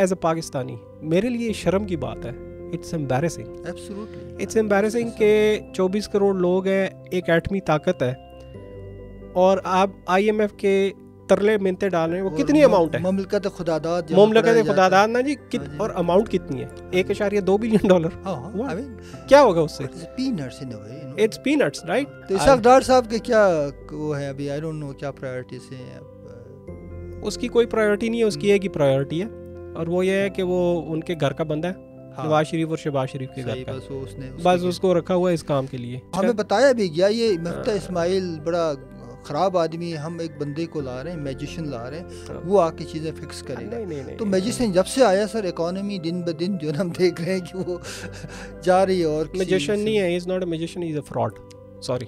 As a Pakistani मेरे लिए शर्म की बात है इट्स एम्बेरसिंग इट्स एम्बेरसिंग के 24 करोड़ लोग हैं एक एटमी ताकत है और आप आईएमएफ के तरले मिनते डाल रहे हैं वो कितनी अमाउंट है ममलकत खुदादाद ममलकत खुदादाद ना जी हाँ कित और अमाउंट कितनी है एक इशारिया दो बिलियन डॉलर हाँ, हाँ, क्या होगा उससे इट्स पीनट्स राइट तो इसहाक डार साहब के क्या वो है अभी आई डोंट नो क्या प्रायोरिटीज हैं उसकी कोई प्रायोरिटी नहीं है उसकी हम्म। एक ही प्रायोरिटी है और वो ये है कि वो उनके घर का बंदा है हाँ। नवाज शरीफ और शहबाज शरीफ के घर बस उसने बस उसको रखा हुआ है इस काम के लिए हमें अच्छा। बताया भी गया ये मफ्ता हाँ। इस्माइल बड़ा ख़राब आदमी हम एक बंदे को ला रहे हैं मैजिशन ला रहे हैं हाँ। वो आके चीज़ें फिक्स करेगा तो मैजिशन जब से आया सर इकोनॉमी दिन ब दिन जो हम देख रहे हैं कि वो जा रही है और मैजिशन नहीं है is not a magician is a fraud sorry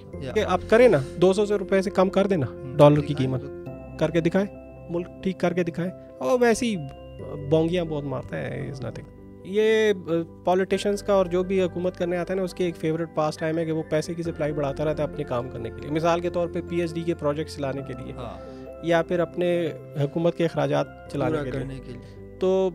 आप करें ना दो सौ रुपये से कम कर देना डॉलर हम्म, की कीमत तो। करके दिखाए मुल्क ठीक करके दिखाए और वैसे ही बोंगियाँ बहुत मारता है इज़ नथिंग ये पॉलिटिशियंस का और जो भी हुकूमत करने आता है ना उसकी एक फेवरेट पास टाइम है कि वो पैसे की सप्लाई बढ़ाता रहता है अपने काम करने के लिए मिसाल के तौर एच डी के प्रोजेक्ट्स चलाने के लिए हाँ। या फिर अपने हुकूमत के अखराज चलाने के लिए।, के लिए तो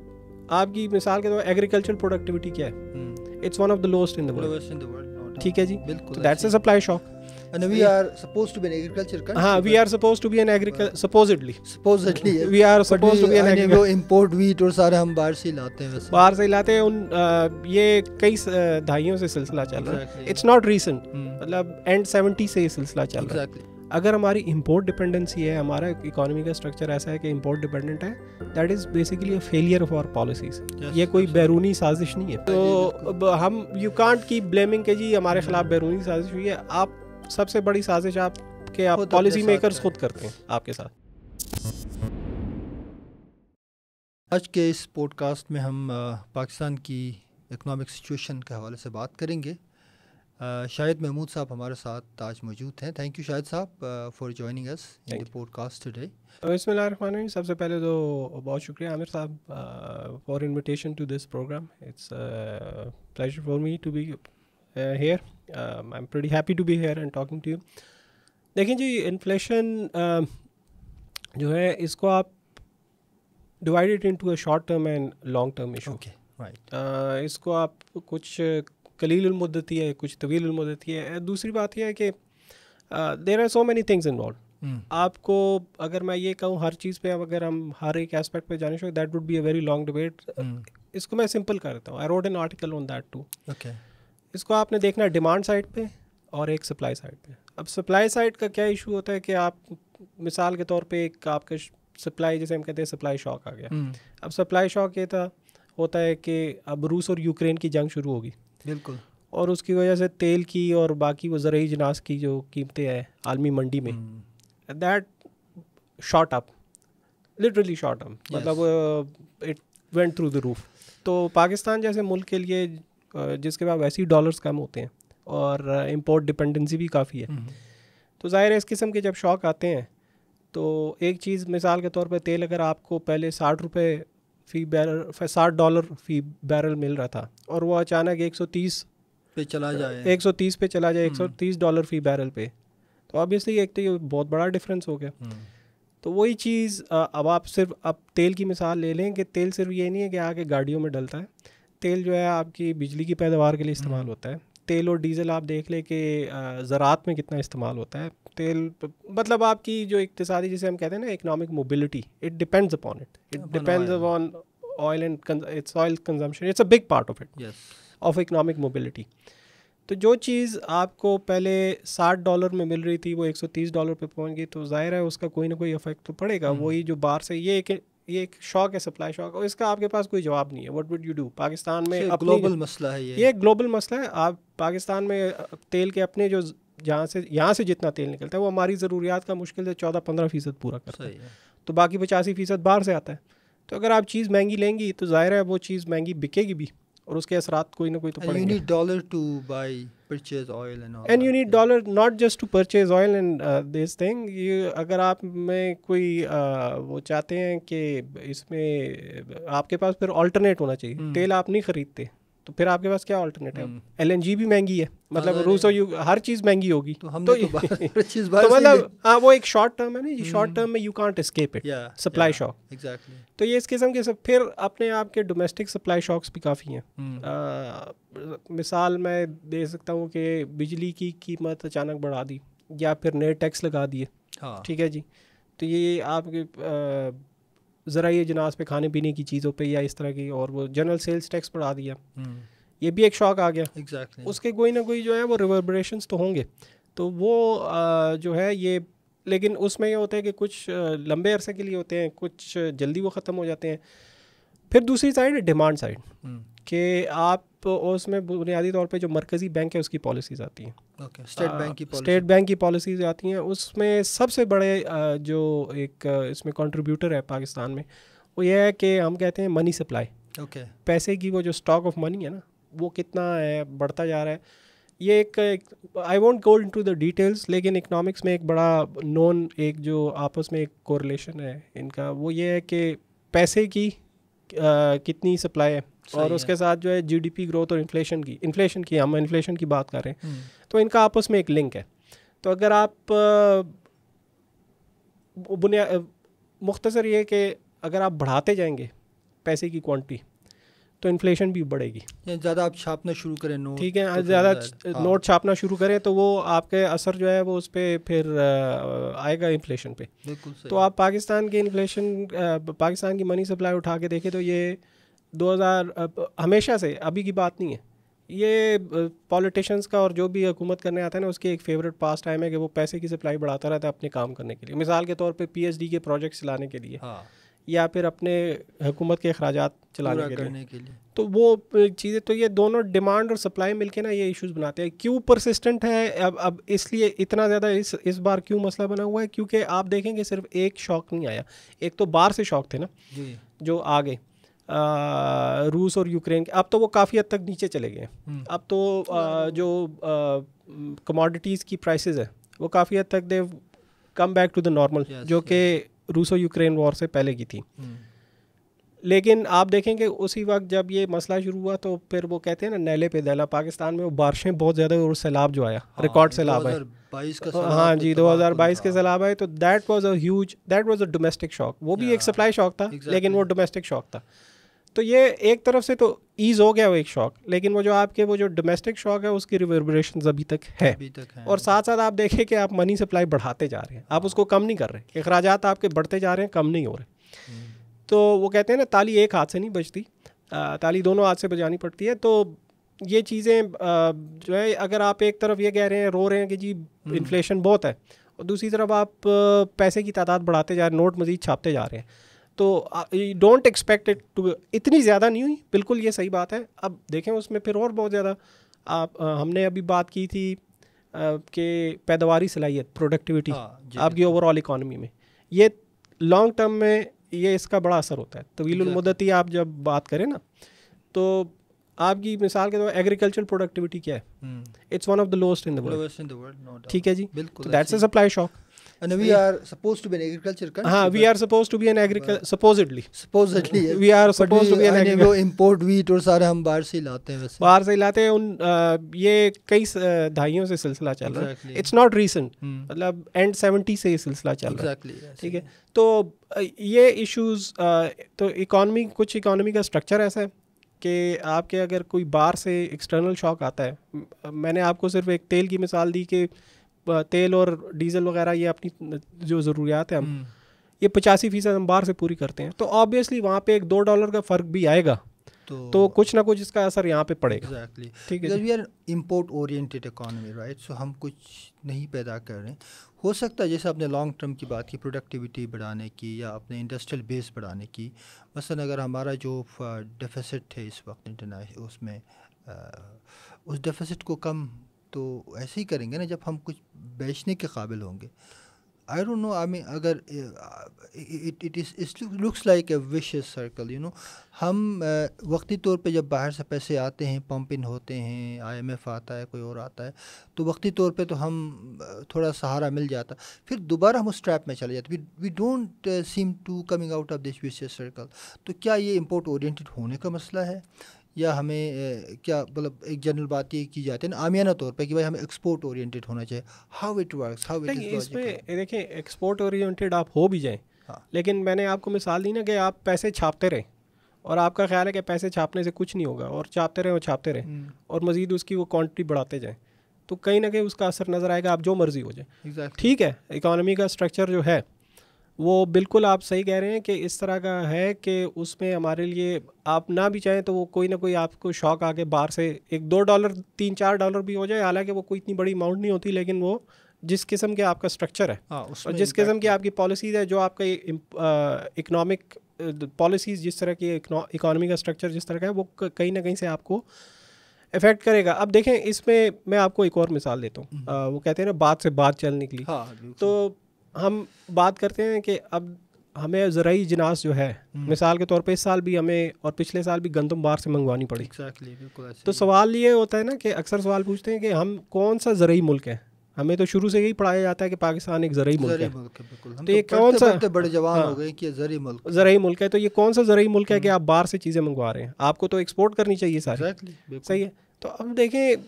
आपकी मिसाल के तौर पर एग्रीकल्चर प्रोडक्टिविटी क्या है it's one of the lowest in the world ठीक है जी बिल्कुल that's a supply shock And we are supposed to be an agriculture country. uh-huh, we are supposed to be an agriculture supposedly. Supposedly. yeah. We are supposed to be an agriculture. we import wheat और सारे हम बाहर से लाते हैं वैसे. बाहर से लाते हैं ye kai कई दहाइयों से सिलसिला चल रहा है. It's not recent. matlab hmm. end 70 se ye silsila chal चल रहा exactly अगर हमारी इंपोर्ट डिपेंडेंसी है हमारा इकोनॉमी का स्ट्रक्चर ऐसा है कि इंपोर्ट डिपेंडेंट है that is basically a failure of our policies ये कोई बैरूनी साजिश नहीं है तो हम यू कांट कीप ब्लेमिंग के जी हमारे खिलाफ बैरूनी साजिश हुई है आप सबसे बड़ी साजिश आप के आप पॉलिसी मेकर्स खुद करते हैं आपके साथ आज के इस पॉडकास्ट में हम पाकिस्तान की इकोनॉमिक सिचुएशन के हवाले से बात करेंगे शाहिद महमूद साहब हमारे साथ आज मौजूद हैं thank you Shahid sahab for joining us in the podcast today बसमिल सबसे पहले तो बहुत शुक्रिया Aamir sahab for invitation to this program it's pleasure for me to be here I am pretty happy to be here and talking to you देखिए जी inflation um, जो है इसको आप divided into a short term and long term issue right इसको आप कुछ कलील मुद्दती है कुछ तवील मुद्दती है दूसरी बात यह है कि there are so many things involve आपको अगर मैं ये कहूँ हर चीज़ पे अगर हम हर एक एस्पेक्ट पे जाने so that would be a very long debate इसको मैं सिंपल कर देता हूँ I wrote an article on that too okay इसको आपने देखना डिमांड साइड पे और एक सप्लाई साइड पे अब सप्लाई साइड का क्या इशू होता है कि आप मिसाल के तौर पे एक आपके सप्लाई जैसे हम कहते हैं सप्लाई शॉक आ गया हम्म। अब सप्लाई शॉक ये था होता है कि अब रूस और यूक्रेन की जंग शुरू होगी बिल्कुल और उसकी वजह से तेल की और बाकी वो ज़रूरी जनास की जो कीमतें हैं आलमी मंडी में that shot up literally shot up मतलब it went through the roof तो पाकिस्तान जैसे मुल्क के लिए जिसके बाद वैसे ही डॉलर्स कम होते हैं और इम्पोर्ट डिपेंडेंसी भी काफ़ी है हम्म। तो ज़ाहिर है इस किस्म के जब शौक आते हैं तो एक चीज़ मिसाल के तौर पर तेल अगर आपको पहले साठ रुपये फ़ी बैरल साठ डॉलर फ़ी बैरल मिल रहा था और वो अचानक एक सौ तीस पे चला जाए एक सौ तीस पे चला जाए एक सौ हम्म। तीस डॉलर फ़ी बैरल पे तो ऑब्वियसली एक तो ये बहुत बड़ा डिफरेंस हो गया हम्म। तो वही चीज़ अब आप सिर्फ अब तेल की मिसाल ले लें कि तेल सिर्फ ये नहीं है कि आके गाड़ियों में डलता है तेल जो है आपकी बिजली की पैदावार के लिए इस्तेमाल हम्म। होता है तेल और डीज़ल आप देख लें कि ज़रात में कितना इस्तेमाल होता है तेल मतलब आपकी जो इकतसादी जिसे हम कहते हैं ना economic mobility it depends upon it it depends upon oil and it's oil consumption it's a big part of it of economic mobility तो जो चीज़ आपको पहले साठ डॉलर में मिल रही थी वो एक सौ तीस डॉलर पे पहुंच गई तो ज़ाहिर है उसका कोई ना कोई इफेक्ट तो पड़ेगा हम्म। वही जो बाहर से ये एक ये एक शौक है सप्लाई शौक और इसका आपके पास कोई जवाब नहीं है what would you do Pakistan में ग्लोबल मसला है ये ये ग्लोबल मसला है आप पाकिस्तान में तेल के अपने जो जहाँ से यहाँ से जितना तेल निकलता है वो हमारी ज़रूरियात का मुश्किल से चौदह पंद्रह फ़ीसद पूरा करता है।, है तो बाकी पचासी फ़ीसद बाहर से आता है तो अगर आप चीज़ महंगी लेंगी तो ज़ाहिर है वो चीज़ महंगी बिकेगी भी और उसके असरात कोई ना कोई तो dollar and you need dollar not just to purchase oil and this thing ये अगर आप में कोई uh, वो चाहते हैं कि इसमें आपके पास फिर ऑल्टरनेट होना चाहिए hmm. तेल आप नहीं खरीदते तो फिर आपके पास क्या ऑल्टरनेट है एल भी महंगी है मतलब रूस और यू हर चीज़ महंगी होगी तो तो, तो, तो मतलब हाँ वो एक शॉर्ट टर्म है ना ये शॉर्ट टर्म में you can't escape it supply shock exactly तो ये इस किस्म के सब फिर अपने आप के डोमेस्टिक सप्लाई शॉक्स भी काफ़ी हैं हम्म। मिसाल मैं दे सकता हूँ कि बिजली की कीमत अचानक बढ़ा दी या फिर नए टैक्स लगा दिए हाँ। ठीक है जी तो ये आपके ज़रा ये जनाज पे खाने पीने की चीज़ों पे या इस तरह की और वो जनरल सेल्स टैक्स बढ़ा दिया हम्म। ये भी एक शौक आ गया exactly. उसके कोई ना कोई जो है वो रिवर्ब्रेशन तो होंगे तो वो जो है ये लेकिन उसमें ये होता है कि कुछ लंबे अरसे के लिए होते हैं कुछ जल्दी वो ख़त्म हो जाते हैं फिर दूसरी साइड डिमांड साइड कि आप उसमें बुनियादी तौर पे जो मरकज़ी बैंक है उसकी पॉलिसीज़ आती हैं स्टेट बैंक uh, की स्टेट बैंक की पॉलिसीज आती हैं उसमें सबसे बड़े जो एक इसमें कंट्रीब्यूटर है पाकिस्तान में वो ये है कि हम कहते हैं मनी सप्लाई ओके पैसे की वो जो स्टॉक ऑफ मनी है ना वो कितना है बढ़ता जा रहा है ये एक I won't go into the details लेकिन इकनॉमिक्स में एक बड़ा नॉन एक जो आपस में एक कोरिलेशन है इनका वो ये है कि पैसे की कितनी सप्लाई है और है। उसके साथ जो है जीडीपी ग्रोथ और इन्फ्लेशन की इन्फ्लेशन की हम इन्फ्लेशन की बात कर रहे हैं हम्म। तो इनका आपस में एक लिंक है तो अगर आप बुनिया मुख्तसर ये कि अगर आप बढ़ाते जाएंगे पैसे की क्वांटिटी तो इन्फ्लेशन भी बढ़ेगी ज़्यादा आप छापना शुरू करें नोट ठीक है ज़्यादा नोट हाँ। छापना शुरू करें तो वो आपके असर जो है वो उस पर फिर आएगा इन्फ्लेशन पे तो आप पाकिस्तान के इन्फ्लेशन पाकिस्तान की मनी सप्लाई उठा के देखें तो ये 2000 हमेशा से अभी की बात नहीं है ये पॉलिटिशियंस का और जो भी हुकूमत करने आता है ना उसकी एक फेवरेट पास टाइम है कि वो पैसे की सप्लाई बढ़ाता रहता है अपने काम करने के लिए मिसाल के तौर पे पीएचडी के प्रोजेक्ट्स लाने के लिए हाँ या फिर अपने हुकूमत के अखराज चलाने के करने के लिए तो वो चीज़ें तो ये दोनों डिमांड और सप्लाई मिलके ना ये इश्यूज बनाते हैं क्यों परसिस्टेंट है अब अब इसलिए इतना ज़्यादा इस इस बार क्यों मसला बना हुआ है क्योंकि आप देखेंगे सिर्फ एक शौक नहीं आया एक तो बाहर से शौक थे ना जो आ गए रूस और यूक्रेन के अब तो वो काफ़ी हद तक नीचे चले गए हम्म। अब तो आ, जो कमोडिटीज़ की प्राइसेस है वो काफ़ी हद तक they come back to the normal जो कि रूसो यूक्रेन वॉर से पहले की थी हम्म। लेकिन आप देखेंगे उसी वक्त जब ये मसला शुरू हुआ तो फिर वो कहते हैं ना नैले पे दहला पाकिस्तान में वो बारिशें बहुत ज़्यादा और सैलाब जो आया हाँ, रिकॉर्ड सैलाब है हाँ जी 2022 तो तो के सैलाब आए तो that was a huge that was a domestic shock वो भी एक सप्लाई शॉक था लेकिन वो डोमेस्टिक शॉक था तो ये एक तरफ से तो ईज हो गया वो एक शौक लेकिन वो जो आपके वो जो डोमेस्टिक शौक है उसकी रिवर्बरेशन अभी तक है अभी तक है और साथ साथ आप देखें कि आप मनी सप्लाई बढ़ाते जा रहे हैं आप उसको कम नहीं कर रहे अखराज आपके बढ़ते जा रहे हैं कम नहीं हो रहे हम्म। तो वो कहते हैं ना ताली एक हाथ से नहीं बजती ताली दोनों हाथ से बजानी पड़ती है तो ये चीज़ें जो है अगर आप एक तरफ ये कह रहे हैं रो रहे हैं कि जी इन्फ्लेशन हम्म। बहुत है और दूसरी तरफ आप पैसे की तादाद बढ़ाते जा रहे हैं नोट मज़ीद छापते जा रहे हैं तो डोंट एक्सपेक्ट इट टू इतनी ज़्यादा नहीं हुई बिल्कुल ये सही बात है अब देखें उसमें फिर और बहुत ज़्यादा आप आ, हमने अभी बात की थी कि पैदावारी सलाहियत प्रोडक्टिविटी हाँ, आपकी ओवरऑल इकॉनमी में ये लॉन्ग टर्म में ये इसका बड़ा असर होता है तवील मुदती आप जब बात करें ना तो आपकी मिसाल के तौर तो एग्रीकल्चरल प्रोडक्टिविटी क्या है it's one of the lowest in the world ठीक है जी बिल्कुल that's a supply shock and we yeah. are supposed to be an agriculture country uh-huh, we are supposed to be an agriculture supposedly supposedly we are supposed to be an agriculture we import wheat और सारे हम बाहर से लाते हैं वैसे बाहर से लाते हैं उन ये कई दहाइयों से सिलसिला चल रहा है इट्स नॉट रीसेंट मतलब एंड 70 से ये सिलसिला चल रहा है ठीक है तो ये इश्यूज तो इकोनॉमी कुछ इकोनॉमी का स्ट्रक्चर ऐसा है कि आपके अगर कोई बाहर से एक्सटर्नल शॉक आता है मैंने आपको सिर्फ एक तेल की मिसाल दी कि तेल और डीजल वगैरह ये अपनी जो ज़रूरियात है हम हम्म। ये पचासी फीसद हम बाहर से पूरी करते हैं तो ऑब्वियसली वहाँ पे एक दो डॉलर का फ़र्क भी आएगा तो, तो कुछ ना कुछ इसका असर यहाँ पे पड़ेगा एग्जैक्टली ठीक है we are import oriented economy right so हम कुछ नहीं पैदा कर रहे हैं हो सकता है जैसे आपने लॉन्ग टर्म की बात की प्रोडक्टिविटी बढ़ाने की या अपने इंडस्ट्रियल बेस बढ़ाने की मसलन अगर हमारा जो डेफिसिट है इस वक्त इंटरनेश उसमें आ, उस डेफिसिट को कम तो ऐसे ही करेंगे ना जब हम कुछ बेचने के काबिल होंगे I don't know I mean अगर it it is looks like a vicious circle you know हम uh, वक्ती तौर पे जब बाहर से पैसे आते हैं पम्प इन होते हैं आईएमएफ आता है कोई और आता है तो वक्ती तौर पे तो हम uh, थोड़ा सहारा मिल जाता फिर दोबारा हम उस ट्रैप में चले जाते we don't seem to coming out of this vicious circle तो क्या ये इम्पोर्ट ओरिएंटेड होने का मसला है या हमें क्या मतलब एक जनरल बात ये की जाती है ना आमियाना तौर पे कि भाई हमें एक्सपोर्ट ओरिएंटेड होना चाहिए how it work how it इस पे देखिए एक्सपोर्ट ओरिएंटेड आप हो भी जाएं हाँ। लेकिन मैंने आपको मिसाल दी ना कि आप पैसे छापते रहें और आपका ख्याल है कि पैसे छापने से कुछ नहीं होगा और छापते रहें और छापते रहें हम्म। और मज़ीद उसकी वो क्वान्टिटी बढ़ाते जाएँ तो कहीं ना कहीं उसका असर नज़र आएगा आप जो मर्ज़ी हो जाए ठीक है इकानमी का स्ट्रक्चर जो है वो बिल्कुल आप सही कह रहे हैं कि इस तरह का है कि उसमें हमारे लिए आप ना भी चाहें तो वो कोई ना कोई आपको शौक आके बाहर से एक दो डॉलर तीन चार डॉलर भी हो जाए हालांकि वो कोई इतनी बड़ी अमाउंट नहीं होती लेकिन वो जिस किस्म के आपका स्ट्रक्चर है आ, हाँ, और जिस किस्म की आपकी पॉलिसीज़ है जो आपका इकनॉमिक पॉलिसीज़ जिस तरह की इकोनॉमी का स्ट्रक्चर जिस तरह का है वो कहीं ना कहीं से आपको इफेक्ट करेगा अब देखें इसमें मैं आपको एक और मिसाल देता हूँ हम्म। वो कहते हैं ना बात से बात चल निकली हाँ, तो हम बात करते हैं कि अब हमें ज़रूरी जनास जो है हम्म। मिसाल के तौर पे इस साल भी हमें और पिछले साल भी गंदम बाहर से मंगवानी पड़ी exactly, तो सवाल ये होता है ना कि अक्सर सवाल पूछते हैं कि हम कौन सा ज़रूरी मुल्क है हमें तो शुरू से यही पढ़ाया जाता है कि पाकिस्तान एक ज़रूरी तो तो हाँ। मुल्क है तो ये कौन सा बड़े जवान हो गए कि ज़रूरी मुल्क ज़रूरी मुल्क है तो ये कौन सा ज़रूरी मुल्क है कि हम्म। आप बाहर से चीज़ें मंगवा रहे हैं आपको तो एक्सपोर्ट करनी चाहिए सारे सही है तो अब देखें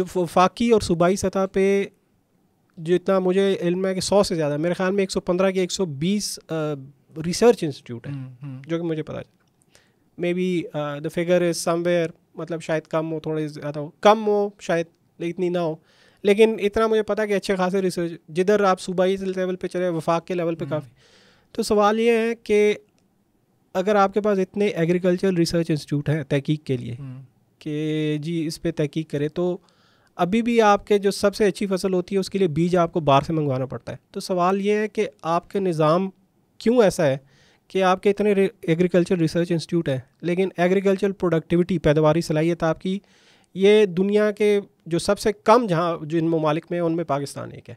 जो फाकी और सूबाई सतह पर जितना मुझे इल्म है कि सौ से ज़्यादा मेरे ख्याल में एक सौ पंद्रह के एक सौ बीस रिसर्च इंस्टीट्यूट है जो कि मुझे पता चला maybe the figure is somewhere मतलब शायद कम हो थोड़े ज़्यादा हो कम हो शायद इतनी ना हो लेकिन इतना मुझे पता कि अच्छे खासे रिसर्च जिधर आप सूबाई लेवल पे चले वफाक के लेवल पे हम्म। काफ़ी तो सवाल ये है कि अगर आपके पास इतने एग्रीकल्चर रिसर्च इंस्टीट्यूट हैं तहकीक के लिए हम्म। कि जी इस पर तहकीक करें तो अभी भी आपके जो सबसे अच्छी फसल होती है उसके लिए बीज आपको बाहर से मंगवाना पड़ता है तो सवाल ये है कि आपके निज़ाम क्यों ऐसा है कि आपके इतने एग्रीकल्चर रिसर्च इंस्टीट्यूट हैं लेकिन एग्रीकल्चर प्रोडक्टिविटी पैदावारी सलाहियत आपकी ये दुनिया के जो सबसे कम जहाँ जिन ममालिक में उनमें पाकिस्तान एक है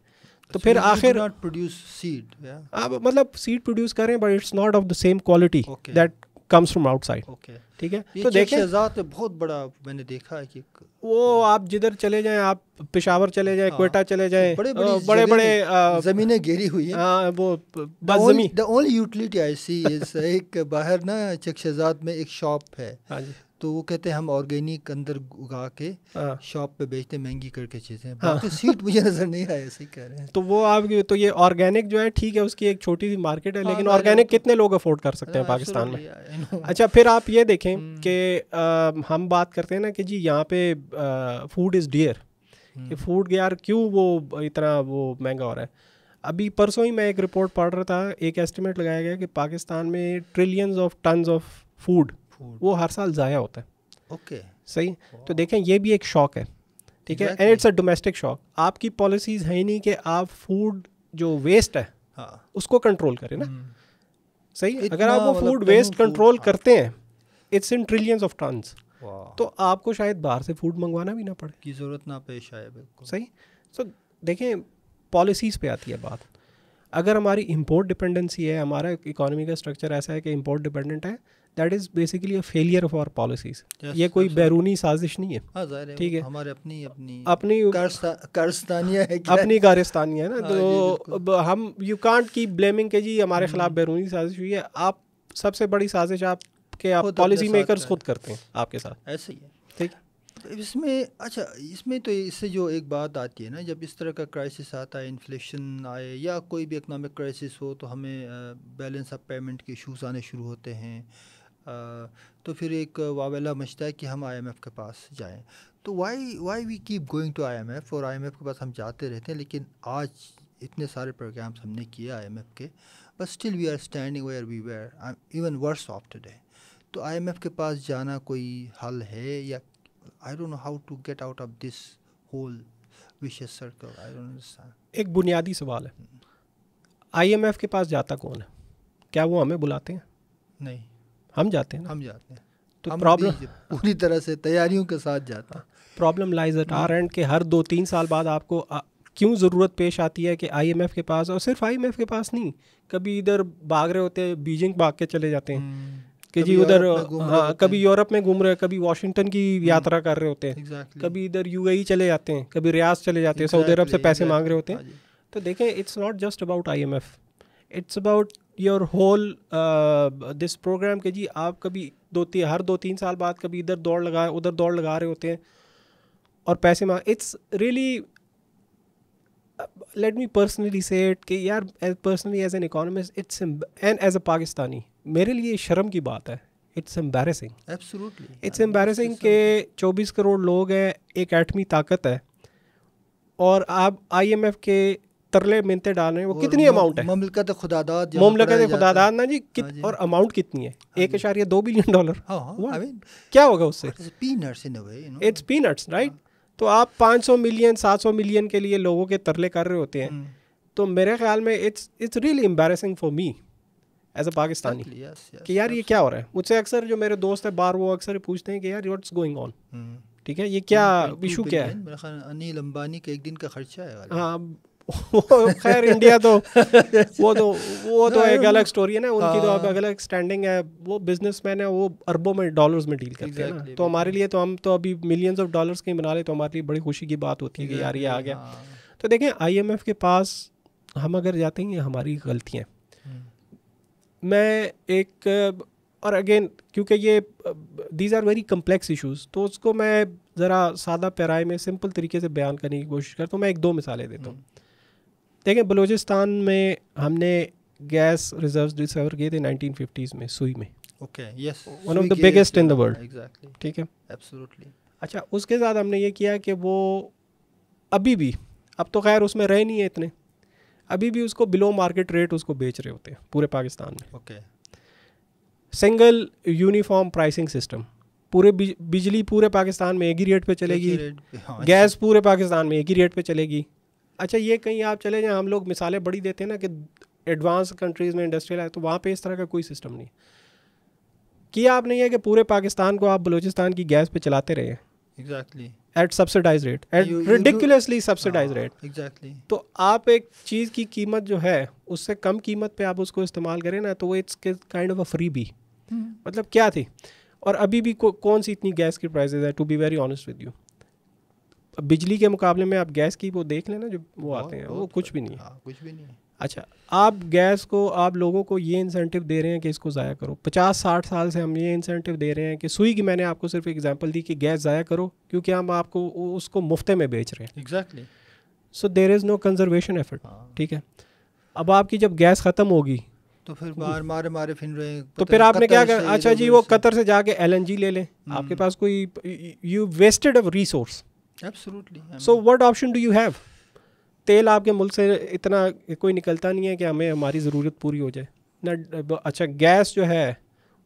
तो फिर आखिर प्रोड्यूस सीड आप मतलब सीड प्रोड्यूस करें but it's not of the same quality that comes from outside ठीक है तो देखिए शहजाद बहुत बड़ा मैंने देखा है कि वो आप जिधर चले जाएं आप पिशावर चले जाएं हाँ, चले जाएं तो बड़े बड़े बड़े, बड़े ज़मीनें घेरी हुई हैं हाँ, वो बदजमी the only utility I see is एक बाहर ना चक शहजाद में एक शॉप है हाँ तो वो कहते हैं हम ऑर्गेनिक अंदर उगा के हाँ। शॉप पे बेचते महंगी करके चीज़ें हाँ। तो मुझे नज़र नहीं आया ऐसे ही कह रहे हैं तो वो आप तो ये ऑर्गेनिक जो है ठीक है उसकी एक छोटी सी मार्केट है हाँ, लेकिन ऑर्गेनिक कितने लोग अफोर्ड कर सकते हैं हाँ, पाकिस्तान में अच्छा फिर आप ये देखें हम्म। कि हम बात करते हैं ना कि जी यहाँ पे फूड इज़ डियर कि फूड हम्म। यार क्यों वो इतना वो महंगा हो रहा है अभी परसों ही मैं एक रिपोर्ट पढ़ रहा था एक एस्टिमेट लगाया गया कि पाकिस्तान में trillions of tons of food वो हर साल ज़ाया होता है ओके okay. सही तो देखें ये भी एक शौक है ठीक है एंड इट्स अ डोमेस्टिक शौक आपकी पॉलिसीज है नहीं कि आप फूड जो वेस्ट है हाँ. उसको कंट्रोल करें ना hmm. सही अगर आप वो फूड वेस्ट कंट्रोल करते हैं it's in trillions of tons तो आपको शायद बाहर से फूड मंगवाना भी ना पड़े की ज़रूरत ना पेश आए बिल्कुल सही सो देखें पॉलिसीज़ पे आती है बात अगर हमारी इम्पोर्ट डिपेंडेंसी है हमारा इकोनॉमी का स्ट्रक्चर ऐसा है कि इम्पोर्ट डिपेंडेंट है that is basically a failure of our policies ये कोई बैरूनी साजिश नहीं हाँ, है ठीक है हमारे अपनी अपनी अपनी कारस्तानिया है क्या? अपनी कारस्तानिया है ना हाँ, तो हम यू कांट कीप ब्लेमिंग के जी हमारे खिलाफ हम्म। बैरूनी साजिश हुई है आप सबसे बड़ी साजिश आप के आप पॉलिसी मेकर्स खुद करते हैं आपके साथ ऐसे ही है ठीक इसमें अच्छा इसमें तो इससे जो एक बात आती है ना जब इस तरह का क्राइसिस आता है इन्फ्लेशन आए या कोई भी इकनॉमिक क्राइसिस हो तो हमें बैलेंस ऑफ पेमेंट के इशूज़ आने शुरू होते हैं तो फिर एक वावेला मचता है कि हम आई के पास जाएं तो why why we keep going to I और आई के पास हम जाते रहते हैं लेकिन आज इतने सारे प्रोग्राम्स हमने किए आई के but still we are standing where we were even worse of today तो आई के पास जाना कोई हल है या I don't know how to get out of this hole vicious circle I don't एक बुनियादी सवाल है आई के पास जाता कौन है क्या वो हमें बुलाते हैं नहीं हम जाते हैं हम जाते हैं तो प्रॉब्लम पूरी तरह से तैयारियों के साथ जाता problem lies at R and K हर दो तीन साल बाद आपको क्यों ज़रूरत पेश आती है कि आई के पास और सिर्फ आई के पास नहीं कभी इधर भाग रहे होते हैं बीजिंग भाग के चले जाते हैं हम्म। कि जी उधर हाँ कभी यूरोप में घूम रहे हाँ, हैं कभी वाशिंगटन की हम्म। यात्रा कर रहे होते हैं exactly. कभी इधर यू e चले जाते हैं कभी रियाज चले जाते हैं सऊदी अरब से पैसे मांग रहे होते हैं हाँ तो देखें it's not just about IMF it's about your whole this program के जी आप कभी दो तीन हर दो तीन साल बाद कभी इधर दौड़ लगा उधर दौड़ लगा रहे होते हैं और पैसे मांग it's really let me personally से कि यार as personally as an economist it's and as a Pakistani मेरे लिए शर्म की बात है it's embarrassing absolutely it's embarrassing के 24 करोड़ लोग हैं एक एटमी ताकत है और आप आईएमएफ के तरले मिनते डाल रहे हैं वो कितनी अमाउंट है ममलकत खुदादाद ममलकत खुदादाद ना जी कित हाँ और अमाउंट कितनी है हाँ एक इशारे दो बिलियन डॉलर हाँ, क्या होगा उससे इट्स पीनट्स राइट तो आप 500 मिलियन 700 मिलियन के लिए लोगों के तरले कर रहे होते हैं हम्म। तो मेरे ख्याल में it's it's really embarrassing for me as a Pakistani कि यार ये क्या हो रहा है मुझसे अक्सर जो मेरे दोस्त है बार वो अक्सर पूछते हैं कि यार व्हाट्स गोइंग ऑन ठीक है ये क्या इशू हम्म, क्या है अनिल अंबानी का एक दिन का खर्चा है हाँ खैर इंडिया तो वो तो वो तो एक अलग स्टोरी है ना उनकी तो अब हाँ। अलग स्टैंडिंग है वो बिजनेसमैन है वो अरबों में डॉलर्स में डील करते हैं तो हमारे लिए तो हम तो अभी मिलियंस ऑफ डॉलर्स कहीं बना ले तो हमारे लिए बड़ी खुशी की बात होती है कि यार ये आ गया हाँ। तो देखें आईएमएफ के पास हम अगर जाते हैं ये हमारी गलतियाँ हम्म। मैं एक और अगेन क्योंकि ये these are very complex issues तो उसको मैं ज़रा सादा पैराए में सिंपल तरीके से बयान करने की कोशिश करता हूँ मैं एक दो मिसालें देता हूँ हम्म। देखें बलूचिस्तान में हमने गैस रिजर्व डिस्कवर किए थे 1950s में सुई में okay yes one of the biggest in the world exactly ठीक है एब्सोल्युटली अच्छा उसके साथ हमने ये किया कि वो अभी भी अब तो खैर उसमें रहे नहीं है इतने अभी भी उसको बिलो मार्केट रेट उसको बेच रहे होते हैं पूरे पाकिस्तान में okay single uniform pricing system पूरे बिजली पूरे पाकिस्तान में एक ही रेट पे चलेगी हाँ, गैस पूरे पाकिस्तान में एक ही रेट पे चलेगी अच्छा ये कहीं आप चले जाएँ हम लोग मिसालें बड़ी देते हैं ना कि एडवांस कंट्रीज़ में इंडस्ट्रियल है तो वहाँ पे इस तरह का कोई सिस्टम नहीं किया नहीं है कि पूरे पाकिस्तान को आप बलूचिस्तान की गैस पे चलाते रहे exactly at subsidize rate at ridiculously subsidize rate exactly तो आप एक चीज़ की कीमत जो है उससे कम कीमत पे आप उसको इस्तेमाल करें ना तो वो it's kind of a free भी मतलब क्या थी और अभी भी कौन सी इतनी गैस की प्राइजेज है to be very honest with you बिजली के मुकाबले में आप गैस की वो देख लेना जो वो हाँ, आते हैं वो तो कुछ भी नहीं है हाँ, कुछ भी नहीं है अच्छा आप गैस को आप लोगों को ये इंसेंटिव दे रहे हैं कि इसको ज़ाया करो पचास साठ साल से हम ये इंसेंटिव दे रहे हैं कि सुई की मैंने आपको सिर्फ एग्जांपल दी कि गैस ज़ाया करो क्योंकि हम आपको उसको मुफ्ते में बेच रहे हैं exactly so there is no conservation effort ठीक है अब आपकी जब गैस ख़त्म होगी तो फिर बार मारे मारे तो फिर रहे तो फिर आपने क्या कर अच्छा जी वो कतर से जाके एल ले लें आपके हम्म। पास कोई you wasted of resource absolutely so what option do you have तेल आपके मुल्क से इतना कोई निकलता नहीं है कि हमें हमारी ज़रूरत पूरी हो जाए ना अच्छा गैस जो है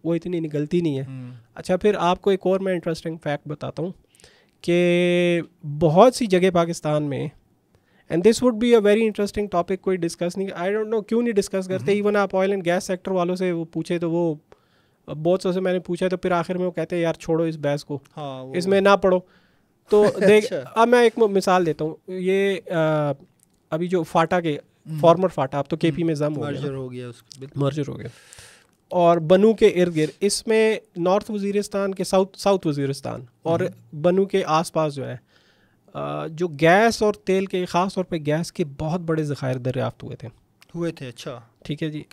वो इतनी निकलती नहीं है hmm. अच्छा फिर आपको एक और मैं इंटरेस्टिंग फैक्ट बताता हूँ कि बहुत सी जगह पाकिस्तान में and this would be a very interesting topic कोई डिस्कस नहीं आई डोंट नो क्यों नहीं डिस्कस करते इवन हम्म। आप ऑयल एंड गैस सेक्टर वालों से वो पूछे तो वो बहुत से मैंने पूछा तो फिर आखिर में वो कहते हैं यार छोड़ो इस बहस को हाँ, इसमें ना पढ़ो तो देख अच्छा। अब मैं एक मिसाल देता हूँ ये आ, अभी जो फाटा के फॉर्मर हम्म। फाटा अब तो के पी हम्म। में जम हो गया हो गया मर्जर हो गया और बनू के इर्द गिर्द इसमें नॉर्थ वजीरस्तान के साउथ साउथ वजीरस्तान और हम्म। बनू के आसपास जो है जो गैस और तेल के ख़ास तौर पे गैस के बहुत बड़े ज़खायर दरियाफ्त हुए थे हुए थे अच्छा ठीक है जी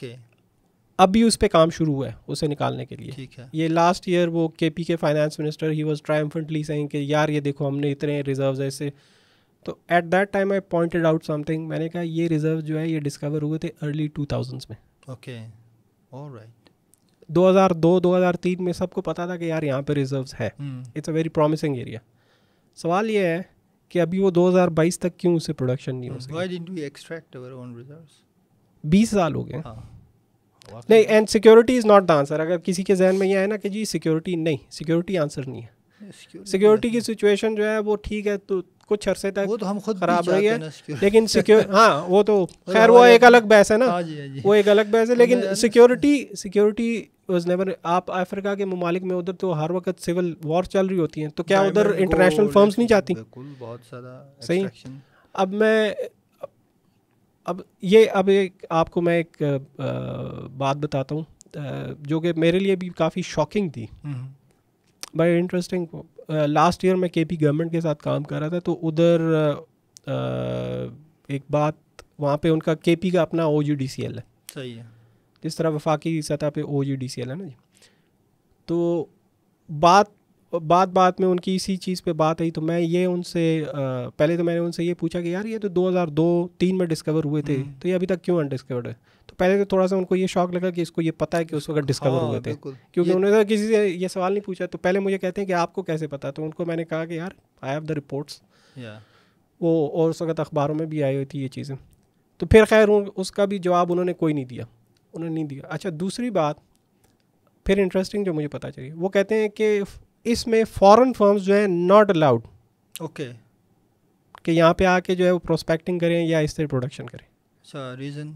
अब भी उस पर काम शुरू हुआ है उसे निकालने के लिए ठीक है ये लास्ट ईयर वो के पी के finance minister he was triumphantly saying कि यार ये देखो हमने इतने रिजर्व ऐसे तो at that time I pointed out something मैंने कहा ये रिजर्व जो है ये डिस्कवर हुए थे अर्ली टू थाउजेंड्स में ओके राइट दो दो हज़ार दो हज़ार तीन में सबको पता था कि यार यहाँ पर रिजर्व है it's a very promising area सवाल ये है कि अभी वो 2022 तक क्यों उससे प्रोडक्शन नहीं हो hmm, सकता बीस साल हो गए हाँ. नहीं and security is not the answer अगर किसी के जहन में ये है ना कि जी सिक्योरिटी नहीं सिक्योरिटी आंसर नहीं है सिक्योरिटी की सिचुएशन जो है वो ठीक है तो कुछ अरसे तक वो तो हम खुद खराब रही है लेकिन सिक्योर हाँ वो तो, तो खैर हाँ हाँ वो एक अलग बहस है ना वो तो एक अलग बहस है लेकिन सिक्योरिटी सिक्योरिटी वॉज नेवर आप अफ्रीका के ममालिक में उधर तो हर वक्त सिविल वॉर चल रही होती हैं तो क्या उधर इंटरनेशनल फर्म्स नहीं जाती बहुत सारा सही अब मैं अब ये अब एक आपको मैं एक आ, बात बताता हूँ जो कि मेरे लिए भी काफ़ी शॉकिंग थी बट इंटरेस्टिंग लास्ट ईयर मैं के पी गवर्नमेंट के साथ काम कर रहा था तो उधर एक बात वहाँ पे उनका के पी का अपना ओ डी सी एल है सही है जिस तरह वफाकी सतह पे ओ डी सी एल है ना जी तो बात बात बात में उनकी इसी चीज़ पे बात आई तो मैं ये उनसे पहले तो मैंने उनसे ये पूछा कि यार ये तो 2002 तीन में डिस्कवर हुए थे हम्म। तो ये अभी तक क्यों अनडिस्कवर्ड है तो पहले तो थोड़ा सा उनको ये शौक लगा कि इसको ये पता है कि उस वक्त डिस्कवर हाँ, हुए थे क्योंकि उन्होंने तो किसी से ये सवाल नहीं पूछा तो पहले मुझे कहते हैं कि आपको कैसे पता तो उनको मैंने कहा कि यार आई हैव द रिपोर्ट्स वो और उस वक्त अखबारों में भी आई हुई थी ये चीज़ें तो फिर खैर उसका भी जवाब उन्होंने कोई नहीं दिया उन्होंने नहीं दिया अच्छा दूसरी बात फिर इंटरेस्टिंग जो मुझे पता चली वो कहते हैं कि इसमें फॉरेन फर्म्स जो है नॉट अलाउड ओके कि यहाँ पे आके जो है वो प्रोस्पेक्टिंग करें या इस तरह प्रोडक्शन करें अच्छा रीज़न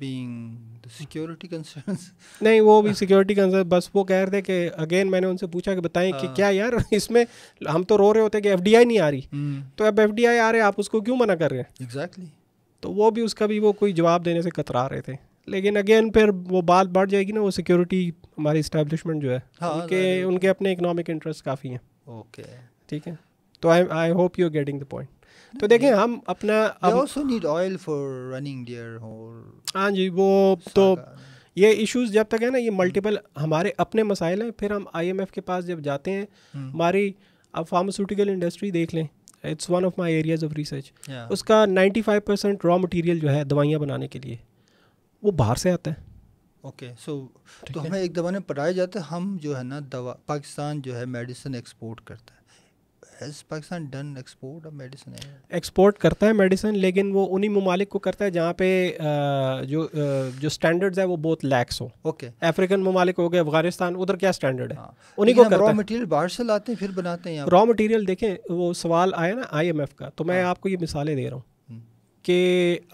बीइंग सिक्योरिटी कंसर्न्स नहीं वो भी सिक्योरिटी कंसर्न बस वो कह रहे थे कि अगेन मैंने उनसे पूछा कि बताएं कि हाँ। क्या यार इसमें हम तो रो रहे होते कि एफ नहीं आ रही हम्म। तो अब एफ आ रहे आप उसको क्यों मना कर रहे हैं एग्जैक्टली exactly. तो वो भी उसका भी वो कोई जवाब देने से कतरा रहे थे लेकिन अगेन फिर वो बात बढ़ जाएगी ना वो सिक्योरिटी हमारी इस्टेब्लिशमेंट जो है हाँ, हाँ उनके हाँ, हाँ। उनके अपने इकोनॉमिक इंटरेस्ट काफ़ी हैं ओके ठीक है तो I I hope you getting the point तो देखें हम अपना अब नीड ऑयल फॉर रनिंग हाँ जी वो तो ये इश्यूज जब तक है ना ये मल्टीपल हमारे अपने मसाइल हैं फिर हम आईएमएफ के पास जब जाते हैं हम्म। हमारी अब फार्मास्यूटिकल इंडस्ट्री देख लें it's one of my areas of research उसका 95 परसेंट रॉ मटेरियल जो है दवाइयाँ बनाने के लिए वो बाहर से आते हैं ओके okay, सो so, तो हमें एक दवा में पढ़ाया जाता है हम जो है ना दवा पाकिस्तान जो है मेडिसिन एक्सपोर्ट करता है पाकिस्तान डन एक्सपोर्ट मेडिसिन एक्सपोर्ट करता है मेडिसिन लेकिन वो उन्हीं ममालिक को करता है जहाँ पे जो जो स्टैंडर्ड्स है वो बहुत लैक्स हो ओके अफ्रीकन ममालिक हो गए अफगानिस्तान उधर क्या स्टैंडर्ड है हाँ। उन्हीं को रॉ मटेरियल बाहर से लाते हैं फिर बनाते हैं रॉ मटेरियल देखें वो सवाल आया ना आई का तो मैं हाँ। आपको ये मिसालें दे रहा हूँ कि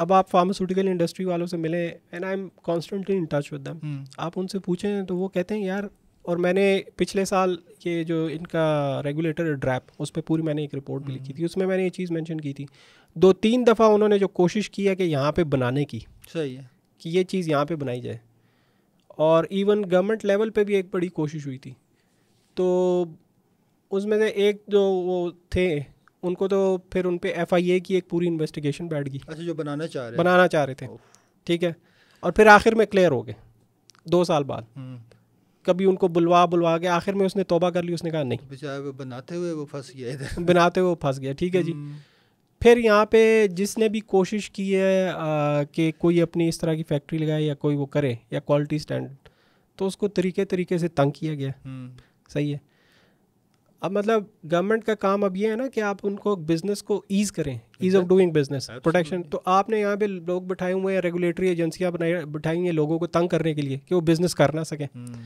अब आप फार्मास्यूटिकल इंडस्ट्री वालों से मिलें and I am constantly in touch with them आप उनसे पूछें तो वो कहते हैं यार और मैंने पिछले साल ये जो इनका रेगुलेटर ड्रैप उस पर पूरी मैंने एक रिपोर्ट भी लिखी हम्म। थी उसमें मैंने ये चीज़ मेंशन की थी दो तीन दफ़ा उन्होंने जो कोशिश की है कि यहाँ पे बनाने की सही है कि ये चीज़ यहाँ पे बनाई जाए और इवन गवर्नमेंट लेवल पे भी एक बड़ी कोशिश हुई थी तो उसमें से एक जो वो थे उनको तो फिर उन पर एफ की एक पूरी इन्वेस्टिगेशन बैठ गई अच्छा जो बनाना चाह रहे बनाना चाह रहे थे ठीक है और फिर आखिर में क्लियर हो गए दो साल बाद हम्म। कभी उनको बुलवा बुलवा के आखिर में उसने तोबा कर ली उसने कहा नहीं वो बनाते हुए वो फंस गया इधर बनाते हुए वो फंस गया ठीक है जी हम्म। फिर यहाँ पे जिसने भी कोशिश की है कि कोई अपनी इस तरह की फैक्ट्री लगाए या कोई वो करे या क्वालिटी स्टैंडर्ड तो उसको तरीके तरीके से तंग किया गया हम्म। सही है अब मतलब गवर्नमेंट का काम अब ये है ना कि आप उनको बिजनेस को ईज करें ease of doing business protection तो आपने यहाँ पे लोग बिठाए हुए हैं रेगुलेटरी एजेंसियाँ बनाई बिठाई हुई हैं लोगों को तंग करने के लिए कि वो बिजनेस कर ना सकें हम्म।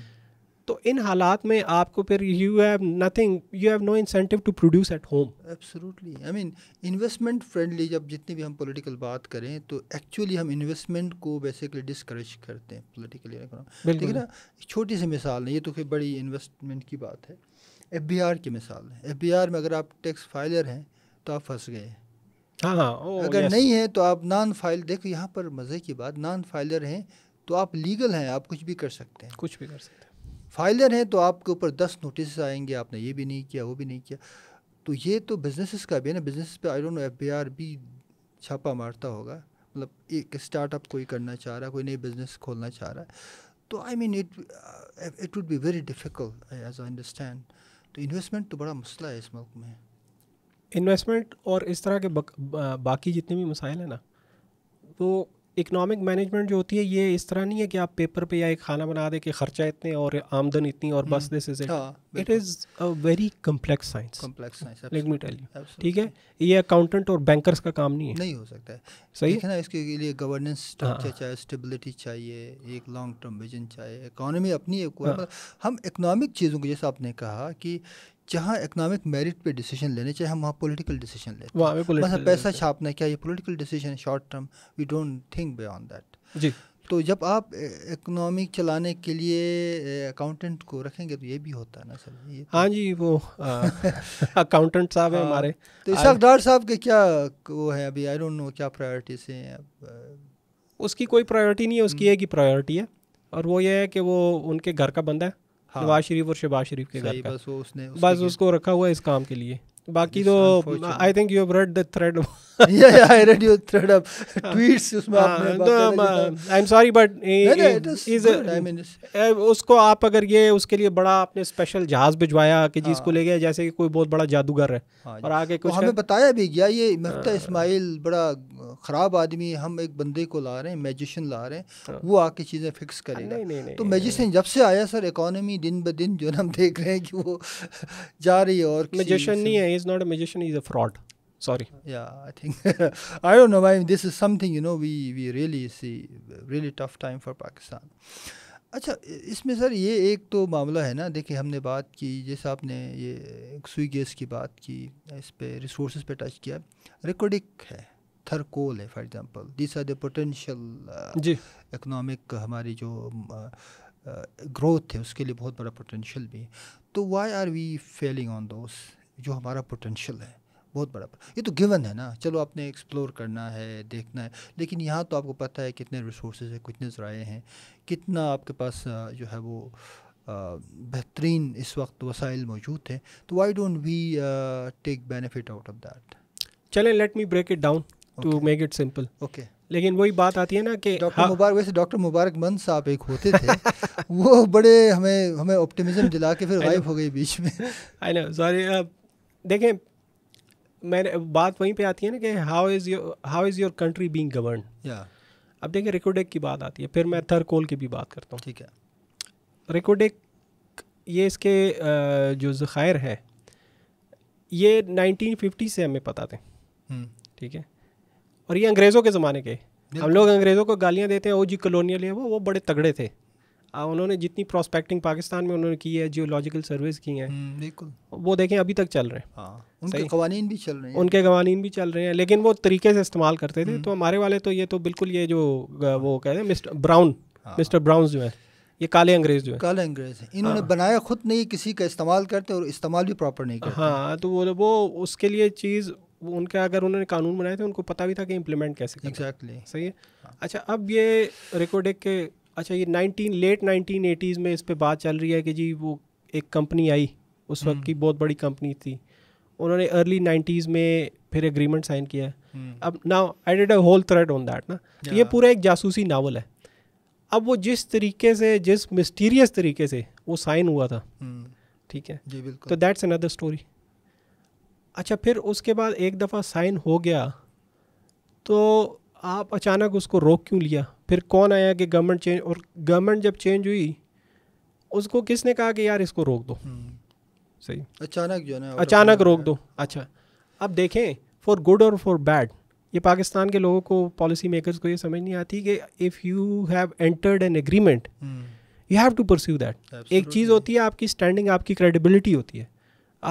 तो इन हालात में आपको फिर you have nothing you have no incentive to produce at home absolutely I mean investment friendly जब जितनी भी हम पॉलिटिकल बात करें तो एक्चुअली हम इन्वेस्टमेंट को बेसिकली डिस्करेज करते हैं पॉलिटिकली ठीक है ना छोटी सी मिसाल नहीं ये तो फिर बड़ी इन्वेस्टमेंट की बात है एफ बी आर की मिसाल है एफ बी आर में अगर आप टैक्स फाइलर हैं तो आप फंस गए हाँ, हाँ ओ, अगर नहीं है तो आप नॉन फाइल देखो यहाँ पर मज़े की बात नॉन फाइलर हैं तो आप लीगल हैं आप कुछ भी कर सकते हैं कुछ भी कर सकते हैं फाइलर हैं तो आपके ऊपर दस नोटिस आएंगे आपने ये भी नहीं किया वो भी नहीं किया तो ये तो बिजनेस का भी है ना बिजनेस पे I don't know F B R भी छापा मारता होगा मतलब एक स्टार्टअप कोई करना चाह रहा है कोई नई बिजनेस खोलना चाह रहा है तो I mean it it would be very difficult as I understand तो इन्वेस्टमेंट तो बड़ा मसला है इस मुल्क में इन्वेस्टमेंट और इस तरह के बक, बा, बाकी जितने भी मसाइल हैं ना वो तो इकनॉमिक मैनेजमेंट जो होती है ये इस तरह नहीं है कि आप पेपर पे या एक खाना बना दे कि खर्चा इतने और आमदन इतनी और बस this is it is a very complex science complex tell you ठीक है ये अकाउंटेंट और बैंकर्स का काम नहीं है नहीं हो सकता है सही है ना इसके लिए गवर्नेंस स्ट्रक्चर हाँ। चाहिए स्टेबिलिटी चाहिए एक लॉन्ग टर्म विजन चाहिए इकोनॉमी अपनी एक हाँ। मतलब हम इकोनॉमिक चीज़ों को जैसे आपने कहा कि जहाँ इकोनॉमिक मेरिट पे डिसीजन लेने चाहे हम वहाँ पॉलिटिकल डिसीजन लेते हैं बस मतलब पैसा छापना क्या ये political decision short term we don't think beyond that जी तो जब आप इकोनॉमिक चलाने के लिए अकाउंटेंट को रखेंगे तो ये भी होता है ना सर ये तो- हाँ जी वो अकाउंटेंट साहब हैं हाँ। हमारे तो इसकदार साहब के क्या वो है अभी आई डोंट नो क्या प्रायोरिटीज हैं उसकी कोई प्रायोरिटी नहीं है उसकी हम्म। एक ही प्रायोरिटी है और वो ये है कि वो उनके घर का बंदा है हाँ। नवाज शरीफ और शहबाज शरीफ के घर बस वो उसने बस उसको रखा हुआ है इस काम के लिए बाकी तो I think you have read the thread या या I read your thread of tweets उसमें आपने I am sorry but is उसको आप अगर ये उसके लिए बड़ा आपने स्पेशल जहाज भिजवाया कि हाँ। जी इसको ले गया जैसे कि कोई बहुत बड़ा जादूगर है हाँ और आगे कुछ हमें बताया भी गया ये मफ्ता हाँ। इस्माइल बड़ा ख़राब आदमी हम एक बंदे को ला रहे हैं मैजिशन ला रहे हैं वो आके चीज़ें फिक्स करेगा तो मैजिशन जब से आया सर इकोनॉमी दिन ब दिन जो हम देख रहे हैं कि वो जा रही है और मैजिशन नहीं है is not a magician, he's a fraud. Sorry. Yeah, I think I don't know. why this is something you know we we really see really tough time for Pakistan. अच्छा इसमें सर ये एक तो मामला है ना देखिए हमने बात की जैसे आपने ये सुई गैस की बात की इस पर रिसोर्स पे टच किया रिकॉर्डिक है थरकोल है for example this are the potential जी इकोनॉमिक हमारी जो ग्रोथ uh, uh है उसके लिए बहुत बड़ा पोटेंशियल भी है तो why are we failing on दोस्त जो हमारा पोटेंशियल है बहुत बड़ा ये तो गिवन है ना चलो आपने एक्सप्लोर करना है देखना है लेकिन यहाँ तो आपको पता है कितने रिसोर्स हैं कितने ज़राए हैं कितना आपके पास जो है वो बेहतरीन इस वक्त वसाइल मौजूद हैं तो why don't we take benefit out of that चले let me break it down to make it simple okay लेकिन वही बात आती है ना कि डॉक्टर हाँ। मुबारक वैसे डॉक्टर मुबारक मंद साहब एक होते थे वो बड़े हमें हमें ऑप्टिमिज्म दिला के फिर गायब हो गई बीच में आई नो सॉरी देखें मैंने बात वहीं पे आती है ना कि how is your how is your country being govern अब देखिए रिकोडेक की बात आती है फिर मैं थरकोल की भी बात करता हूँ ठीक है रिकोडेक ये इसके जो ज़ख़ायर है ये 1950 से हमें पता थे हम्म। ठीक है और ये अंग्रेज़ों के ज़माने के हम लोग अंग्रेज़ों को गालियाँ देते हैं ओ जी कलोनियल है वो वो बड़े तगड़े थे उन्होंने जितनी प्रोस्पेक्टिंग पाकिस्तान में उन्होंने की है जियोलॉजिकल सर्विस की हैं हम्म, बिल्कुल वो देखें अभी तक चल रहे हैं हाँ, उनके कवानीन भी चल रहे हैं उनके कवानीन भी चल रहे हैं लेकिन वो तरीके से इस्तेमाल करते थे हम्म। तो हमारे वाले तो ये तो बिल्कुल ये जो वो कहते हैं मिस्टर ब्राउन हाँ। मिस्टर ब्राउन जो है ये काले अंग्रेज जो है काले अंग्रेज है हाँ। इन्होंने हाँ। बनाया खुद नहीं किसी का इस्तेमाल करते और इस्तेमाल भी प्रॉपर नहीं करते हाँ तो वो वो उसके लिए चीज़ उनके अगर उन्होंने कानून बनाए थे उनको पता भी था कि इम्प्लीमेंट कैसे एग्जैक्टली exactly. सही है हाँ। अच्छा अब ये रिकॉर्डिक के अच्छा ये नाइनटीन लेट नाइनटीन एटीज़ में इस पर बात चल रही है कि जी वो एक कंपनी आई उस वक्त की हम्म। बहुत बड़ी कंपनी थी उन्होंने अर्ली नाइन्टीज़ में फिर एग्रीमेंट साइन किया है हम्म। अब now I did a whole thread on that ना तो ये पूरा एक जासूसी नावल है अब वो जिस तरीके से जिस मिस्टीरियस तरीके से वो साइन हुआ था हम्म। ठीक है जी बिल्कुल तो दैट्स अनदर स्टोरी अच्छा फिर उसके बाद एक दफ़ा साइन हो गया तो आप अचानक उसको रोक क्यों लिया फिर कौन आया कि गवर्नमेंट चेंज और गवर्नमेंट जब चेंज हुई उसको किसने कहा कि यार इसको रोक दो हम्म। सही अचानक जो है अचानक रोक दो अच्छा अब देखें फॉर गुड और फॉर बैड ये पाकिस्तान के लोगों को पॉलिसी मेकर्स को ये समझ नहीं आती कि if you have entered an agreement you have to pursue that एक चीज़ होती है आपकी स्टैंडिंग आपकी क्रेडिबिलिटी होती है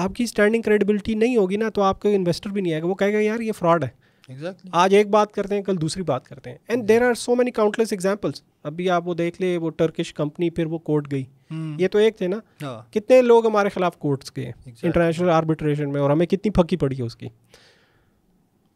आपकी स्टैंडिंग क्रेडिबिलिटी नहीं होगी ना तो आपको इन्वेस्टर भी नहीं आएगा वो कहेगा यार ये फ्रॉड है exactly. आज एक बात करते हैं कल दूसरी बात करते हैं and there are so many countless examples अभी आप वो देख ले वो टर्किश कंपनी फिर वो कोर्ट गई हम्म। ये तो एक थे ना हाँ। कितने लोग हमारे खिलाफ कोर्ट्स गए इंटरनेशनल आर्बिट्रेशन में और हमें कितनी फकी पड़ी है उसकी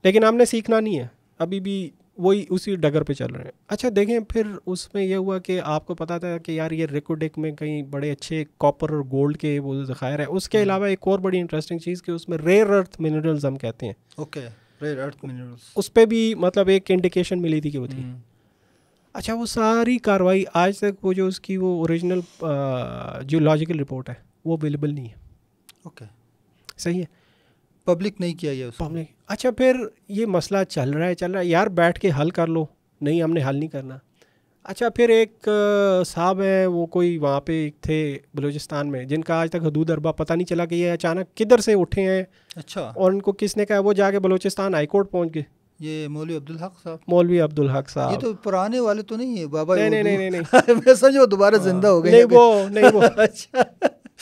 लेकिन हमने सीखना नहीं है अभी भी वही उसी डगर पे चल रहे हैं अच्छा देखें फिर उसमें यह हुआ कि आपको पता था कि यार ये रेकोडेक में कहीं बड़े अच्छे कॉपर और गोल्ड के वो ज़खायर है उसके हम्म। अलावा एक और बड़ी इंटरेस्टिंग चीज़ कि उसमें रेयर अर्थ मिनरल्स हम कहते हैं ओके okay. उस पर भी मतलब एक इंडिकेशन मिली थी कि वो थी हम्म। अच्छा वो सारी कार्रवाई आज तक वो जो उसकी वो ओरिजिनल जियोलॉजिकल रिपोर्ट है वो अवेलेबल नहीं है ओके okay. सही है पब्लिक नहीं किया गया पब्लिक अच्छा फिर ये मसला चल रहा है चल रहा है यार बैठ के हल कर लो नहीं हमने हल नहीं करना अच्छा फिर एक साहब है वो कोई वहाँ पे एक थे बलूचिस्तान में जिनका आज तक हदूद अरबा पता नहीं चला कि ये अचानक किधर से उठे हैं अच्छा और उनको किसने कहा वो जाके बलूचिस्तान हाईकोर्ट पहुँच गए ये मौलवी अब्दुल हक साहब मौलवी अब्दुल हक साहब ये तो पुराने वाले तो नहीं है बाबा नहीं नहीं नहीं नहीं मैं समझो दोबारा हाँ। जिंदा हो गए नहीं वो नहीं वो अच्छा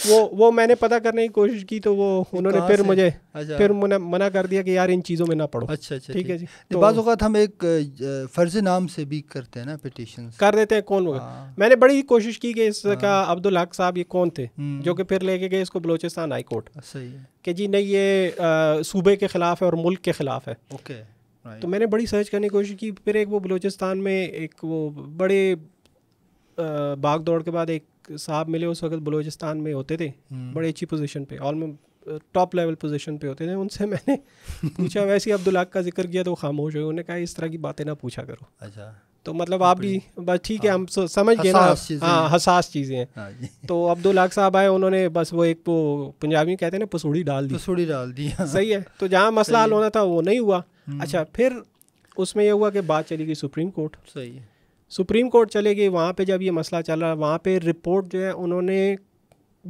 वो वो मैंने पता करने की कोशिश की तो वो उन्होंने फिर मुझे अच्छा। फिर मना कर दिया कि यार इन चीज़ों में ना पढ़ो अच्छा अच्छा ठीक है जी तो बाज़ात हम एक फ़र्ज नाम से भी करते हैं ना पिटिशन कर देते हैं कौन होगा मैंने बड़ी कोशिश की कि इसका हाँ। अब्दुल हक साहब ये कौन थे हम्म। जो कि फिर लेके गए इसको बलोचिस्तान हाई कोर्ट अच्छा, कि जी नहीं ये सूबे के ख़िलाफ़ है और मुल्क के ख़िलाफ़ है ओके तो मैंने बड़ी सर्च करने की कोशिश की फिर एक वो बलोचिस्तान में एक वो बड़े भाग दौड़ के बाद एक साहब मिले उस वक्त बलूचिस्तान में होते थे हम्म। बड़े अच्छी पोजीशन पे ऑलमोस्ट टॉप लेवल पोजीशन पे होते थे उनसे मैंने पूछा वैसे ही अब्दुल्लाक का जिक्र किया तो खामोश हुए उन्होंने कहा इस तरह की बातें ना पूछा करो अच्छा तो मतलब आप भी बस ठीक है हाँ। हम समझ गए ना हाँ हसास चीज़ें हैं हाँ तो अब्दुल्लाक साहब आए उन्होंने बस वो एक वो पंजाबी कहते हैं ना पसूड़ी डाल दी पसूड़ी डाल दी हाँ। सही है तो जहाँ मसला हल होना था वो नहीं हुआ हम्म। अच्छा फिर उसमें यह हुआ कि बात चली गई सुप्रीम कोर्ट सही है सुप्रीम कोर्ट चले गए वहाँ पे जब ये मसला चल रहा वहाँ पे रिपोर्ट जो है उन्होंने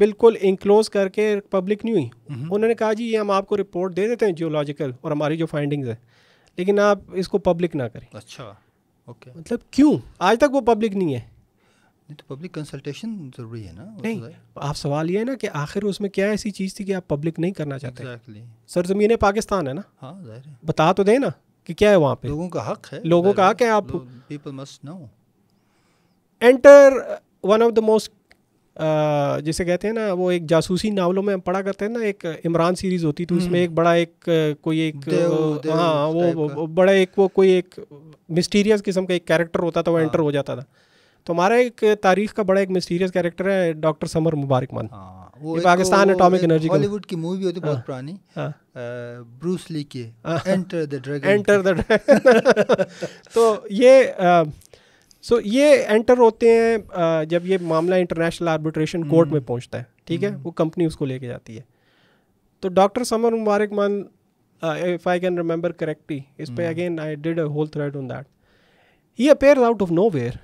बिल्कुल इंक्लोज करके पब्लिक नहीं हुई हम्म। उन्होंने कहा जी ये हम आपको रिपोर्ट दे देते हैं जियोलॉजिकल और हमारी जो फाइंडिंग्स है लेकिन आप इसको पब्लिक ना करें अच्छा ओके okay. मतलब क्यों आज तक वो पब्लिक नहीं है नहीं तो पब्लिक कंसल्टेशन ज़रूरी है ना नहीं आप सवाल ये है ना कि आखिर उसमें क्या ऐसी चीज़ थी कि आप पब्लिक नहीं करना चाहते exactly. सरजमीन पाकिस्तान है ना हाँ बता तो दें ना कि क्या है वहाँ पे लोगों का हक है लोगों का हक है आप people must know enter one of the most जिसे कहते हैं ना वो एक जासूसी नावलों में हम पढ़ा करते हैं ना एक इमरान सीरीज होती थी उसमें हम्म। एक बड़ा एक uh, कोई एक uh, हाँ वो, वो बड़ा एक वो कोई एक मिस्टीरियस किस्म का एक कैरेक्टर होता था वो एंटर हाँ। हो जाता था तो हमारा एक तारीख का बड़ा एक मिस्टीरियस कैरेक्टर है डॉक्टर समर मुबारक मान हाँ। पाकिस्तान एटॉमिक एनर्जी हॉलीवुड की मूवी होती बहुत हाँ। पुरानी ब्रूस ली के enter the dragon enter the तो ये सो ये एंटर होते हैं जब ये मामला इंटरनेशनल आर्बिट्रेशन कोर्ट में हम्म। पहुंचता है ठीक है हम्म। वो कंपनी उसको लेके जाती है तो doctor Samar Mubarakmand if I can remember correctly इस पे again I did a whole thread on that he appear out of nowhere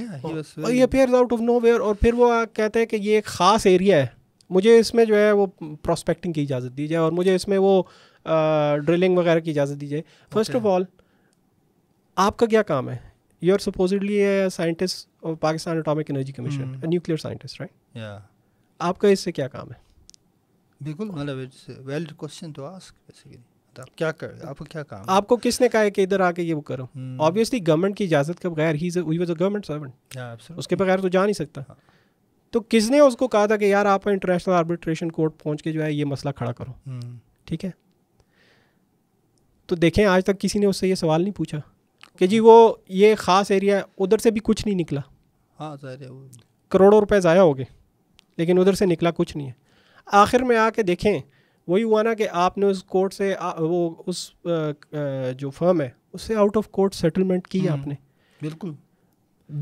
Oh, और, ये appears out of nowhere और फिर वो कहते हैं कि ये एक ख़ास एरिया है मुझे इसमें जो है वो प्रोस्पेक्टिंग की इजाज़त दी जाए और मुझे इसमें वो ड्रिलिंग वगैरह की इजाज़त दी जाए फर्स्ट ऑफ ऑल आपका क्या काम है यू आर सपोजिटली साइंटिस्ट और Pakistan atomic energy commission nuclear scientist right आपका इससे क्या काम है बिल्कुल मतलब वेल क्वेश्चन तो आस्क बेसिकली होता क्या कर आपको क्या काम आपको किसने कहा है कि इधर आके ये वो करो ऑब्वियसली हम्म। गवर्नमेंट की इजाज़त के बगैर ही वॉज अ गवर्नमेंट सर्वेंट उसके बगैर तो जा नहीं सकता हाँ। तो किसने उसको कहा था कि यार आप इंटरनेशनल आर्बिट्रेशन कोर्ट पहुंच के जो है ये मसला खड़ा करो हम्म। ठीक है तो देखें आज तक किसी ने उससे ये सवाल नहीं पूछा कि जी हाँ। वो ये ख़ास एरिया उधर से भी कुछ नहीं निकला हाँ करोड़ों रुपए ज़ाया हो गए लेकिन उधर से निकला कुछ नहीं है आखिर में आके देखें वही हुआ ना कि आपने उस कोर्ट से आ, वो उस आ, जो फर्म है उससे आउट ऑफ कोर्ट सेटलमेंट की हम्म, आपने बिल्कुल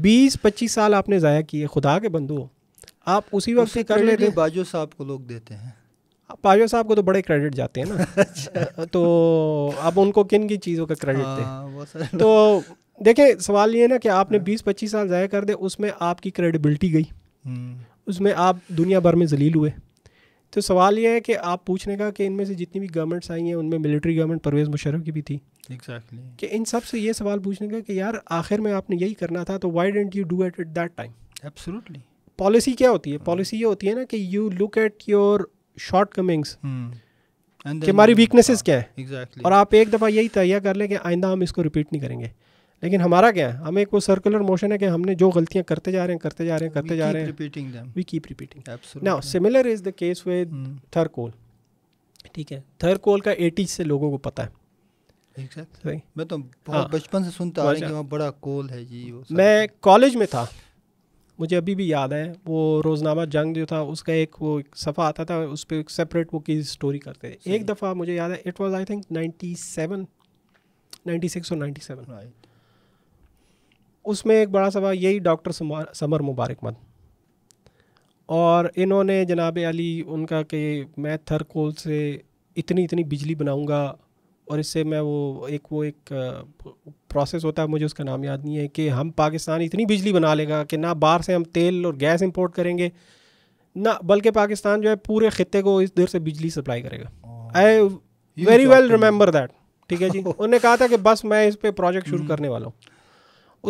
बीस पच्चीस साल आपने ज़ाया किए खुदा के बंधु आप उसी वक्त से कर लेते बाजो साहब को लोग देते हैं बाजो साहब को तो बड़े क्रेडिट जाते हैं ना अच्छा। तो अब उनको किन की चीज़ों का क्रेडिट दें हाँ, तो देखें सवाल ये ना कि आपने हाँ। बीस पच्चीस साल ज़ाया कर दे उसमें आपकी क्रेडिबिलिटी गई हम्म। उसमें आप दुनिया भर में जलील हुए तो सवाल ये है कि आप पूछने का कि इनमें से जितनी भी गवर्नमेंट्स आई हैं उनमें मिलिट्री गवर्नमेंट परवेज़ मुशरफ की भी थी एग्जैक्टली exactly. कि इन सब से ये सवाल पूछने का कि यार आखिर में आपने यही करना था तो why didn't you do at at that time absolutely policy क्या होती है पॉलिसी हाँ। ये होती है ना कि you look at your shortcomings हमारी वीकनेसेस हाँ, क्या है exactly. और आप एक दफ़ा यही तैयार कर लें कि आइंदा हम इसको रिपीट नहीं करेंगे लेकिन हमारा क्या है हमें एक वो सर्कुलर मोशन है कि हमने जो गलतियां करते जा रहे हैं करते जा रहे हैं करते जा रहे हैं repeating we keep repeating now similar is the case with Thar coal ठीक है थर कोल का एटीज से लोगों को पता है मैं तो हाँ। बहुत बचपन से सुनता आ रहा हूँ बड़ा कोल है जी वो मैं कॉलेज में था मुझे अभी भी याद है वो रोज़नामा जंग जो था उसका एक वो एक सफ़ा आता था उस पर सेपरेट वो की स्टोरी करते थे एक दफ़ा मुझे याद है it was I think ninety seven ninety six और नाइन्टी सेवन राइट उसमें एक बड़ा सवाल यही डॉक्टर समर मुबारक मद और इन्होंने जनाब अली उनका कि मैं थर कोल से इतनी इतनी बिजली बनाऊंगा और इससे मैं वो एक वो एक प्रोसेस होता है मुझे उसका नाम याद नहीं है कि हम पाकिस्तान इतनी बिजली बना लेगा कि ना बाहर से हम तेल और गैस इंपोर्ट करेंगे ना बल्कि पाकिस्तान जो है पूरे खत्े को इस देर से बिजली सप्लाई करेगा I very well remember that ठीक है जी उन्होंने कहा था कि बस मैं इस पर प्रोजेक्ट शुरू करने वाला हूँ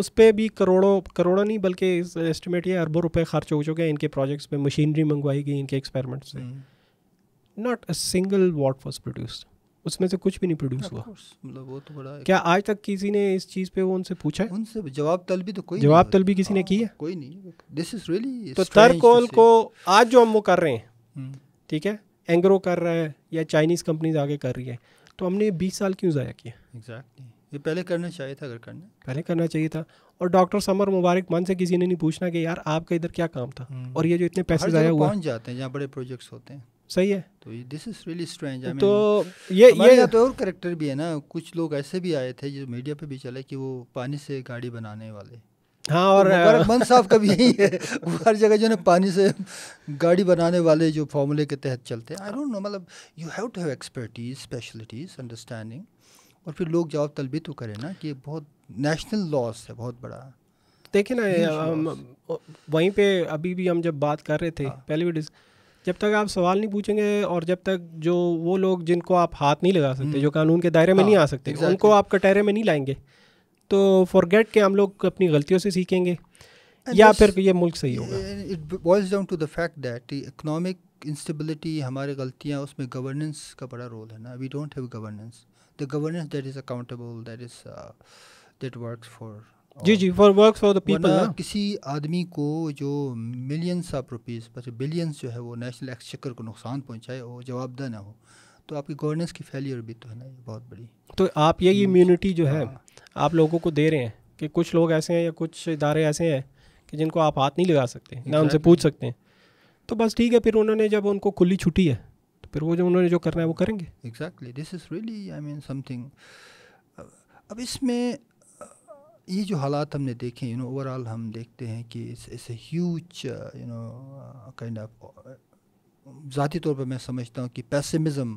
उस पर भी करोड़ों करोड़ों नहीं बल्कि एस्टिमेट ये अरबों रुपए खर्च हो चुके हैं इनके प्रोजेक्ट्स पे मशीनरी मंगवाई गई इनके एक्सपेरिमेंट से not a single watt was produced उसमें से कुछ भी नहीं प्रोड्यूस हुआ मतलब वो तो बड़ा क्या आज तक किसी ने इस चीज़ पे वो उनसे पूछा है उनसे जवाब तलबी तो कोई जवाब तलबी किसी ने हाँ, की है कोई नहीं दिस इज रियली तो तरकोल को आज जो हम वो कर रहे हैं हम्म। ठीक है एंग्रो कर रहा है या चाइनीज़ कंपनीज आगे कर रही है तो हमने बीस साल क्यों ज़ाया किया एग्जैक्टली ये पहले करना चाहिए था अगर करना पहले करना चाहिए था और डॉक्टर समर मुबारक मन से किसी ने नहीं पूछना कि यार आपका इधर क्या काम था हम्म। और ये जो इतने पैसे जाया हुआ पहुंच जाते हैं जहाँ बड़े प्रोजेक्ट्स होते हैं सही है तो दिस इज रियली स्ट्रेंज तो ये ये तो और करेक्टर भी है ना कुछ लोग ऐसे भी आए थे जो मीडिया पे भी चले कि वो पानी से गाड़ी बनाने वाले हाँ तो और मन साफ कभी भी यही है हर जगह जो है पानी से गाड़ी बनाने वाले जो फॉर्मूले के तहत चलते हैं आई डोंट नो मतलब you have to have expertise specialities understanding और फिर लोग जवाब तलबी तो करें ना कि बहुत नेशनल लॉस है बहुत बड़ा देखे ना वहीं पे अभी भी हम जब बात कर रहे थे हाँ। पहले भी जब तक आप सवाल नहीं पूछेंगे और जब तक जो वो लोग जिनको आप हाथ नहीं लगा सकते हम्म। जो कानून के दायरे में नहीं हाँ, आ सकते उनको आप कटहरे में नहीं लाएंगे तो फॉरगेट के हम लोग अपनी गलतियों से सीखेंगे या फिर ये मुल्क सही होगा it boils down to the fact that economic instability हमारे गलतियाँ उसमें गवर्नेंस का बड़ा रोल है ना we don't have governance the governance that is accountable that is uh, that works for जी जी for work for the people किसी आदमी को जो मिलियंस ऑफ रुपीस बिलियंस जो है वो नेशनल एक्सचेकर को नुकसान पहुंचाए और जवाबदा ना हो तो आपकी गवर्नेंस की फेलियर भी तो है ना ये बहुत बड़ी तो आप ये इम्यूनिटी जो है हाँ। आप लोगों को दे रहे हैं कि कुछ लोग ऐसे हैं या कुछ इदारे ऐसे हैं कि जिनको आप हाथ नहीं लगा सकते ना उनसे पूछ सकते हैं तो बस ठीक है फिर उन्होंने जब उनको खुली छुट्टी है तो फिर वो जो उन्होंने जो करना है वो करेंगे exactly this is really I mean something अब इसमें uh, ये जो हालात हमने देखे यू नो ओवरऑल हम देखते हैं कि it's a huge you know kind of ज़ाती तौर पर मैं समझता हूँ कि पैसमिज़म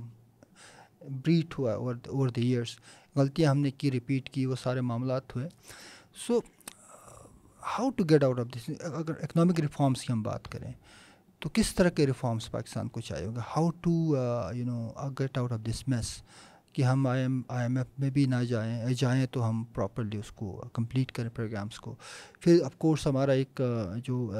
ब्रीट हुआ ओवर ओवर द ईयर्स गलतियाँ हमने की रिपीट की वो सारे मामला हुए so how to get out of this अगर इकनॉमिक रिफॉर्म्स की हम बात करें तो किस तरह के रिफॉर्म्स पाकिस्तान को चाहिए होंगे how to you know get out of this mess कि हम I M I M F में भी ना जाएं जाएं तो हम प्रॉपरली उसको कंप्लीट uh, करें प्रोग्राम्स को फिर ऑफ कोर्स हमारा एक uh, जो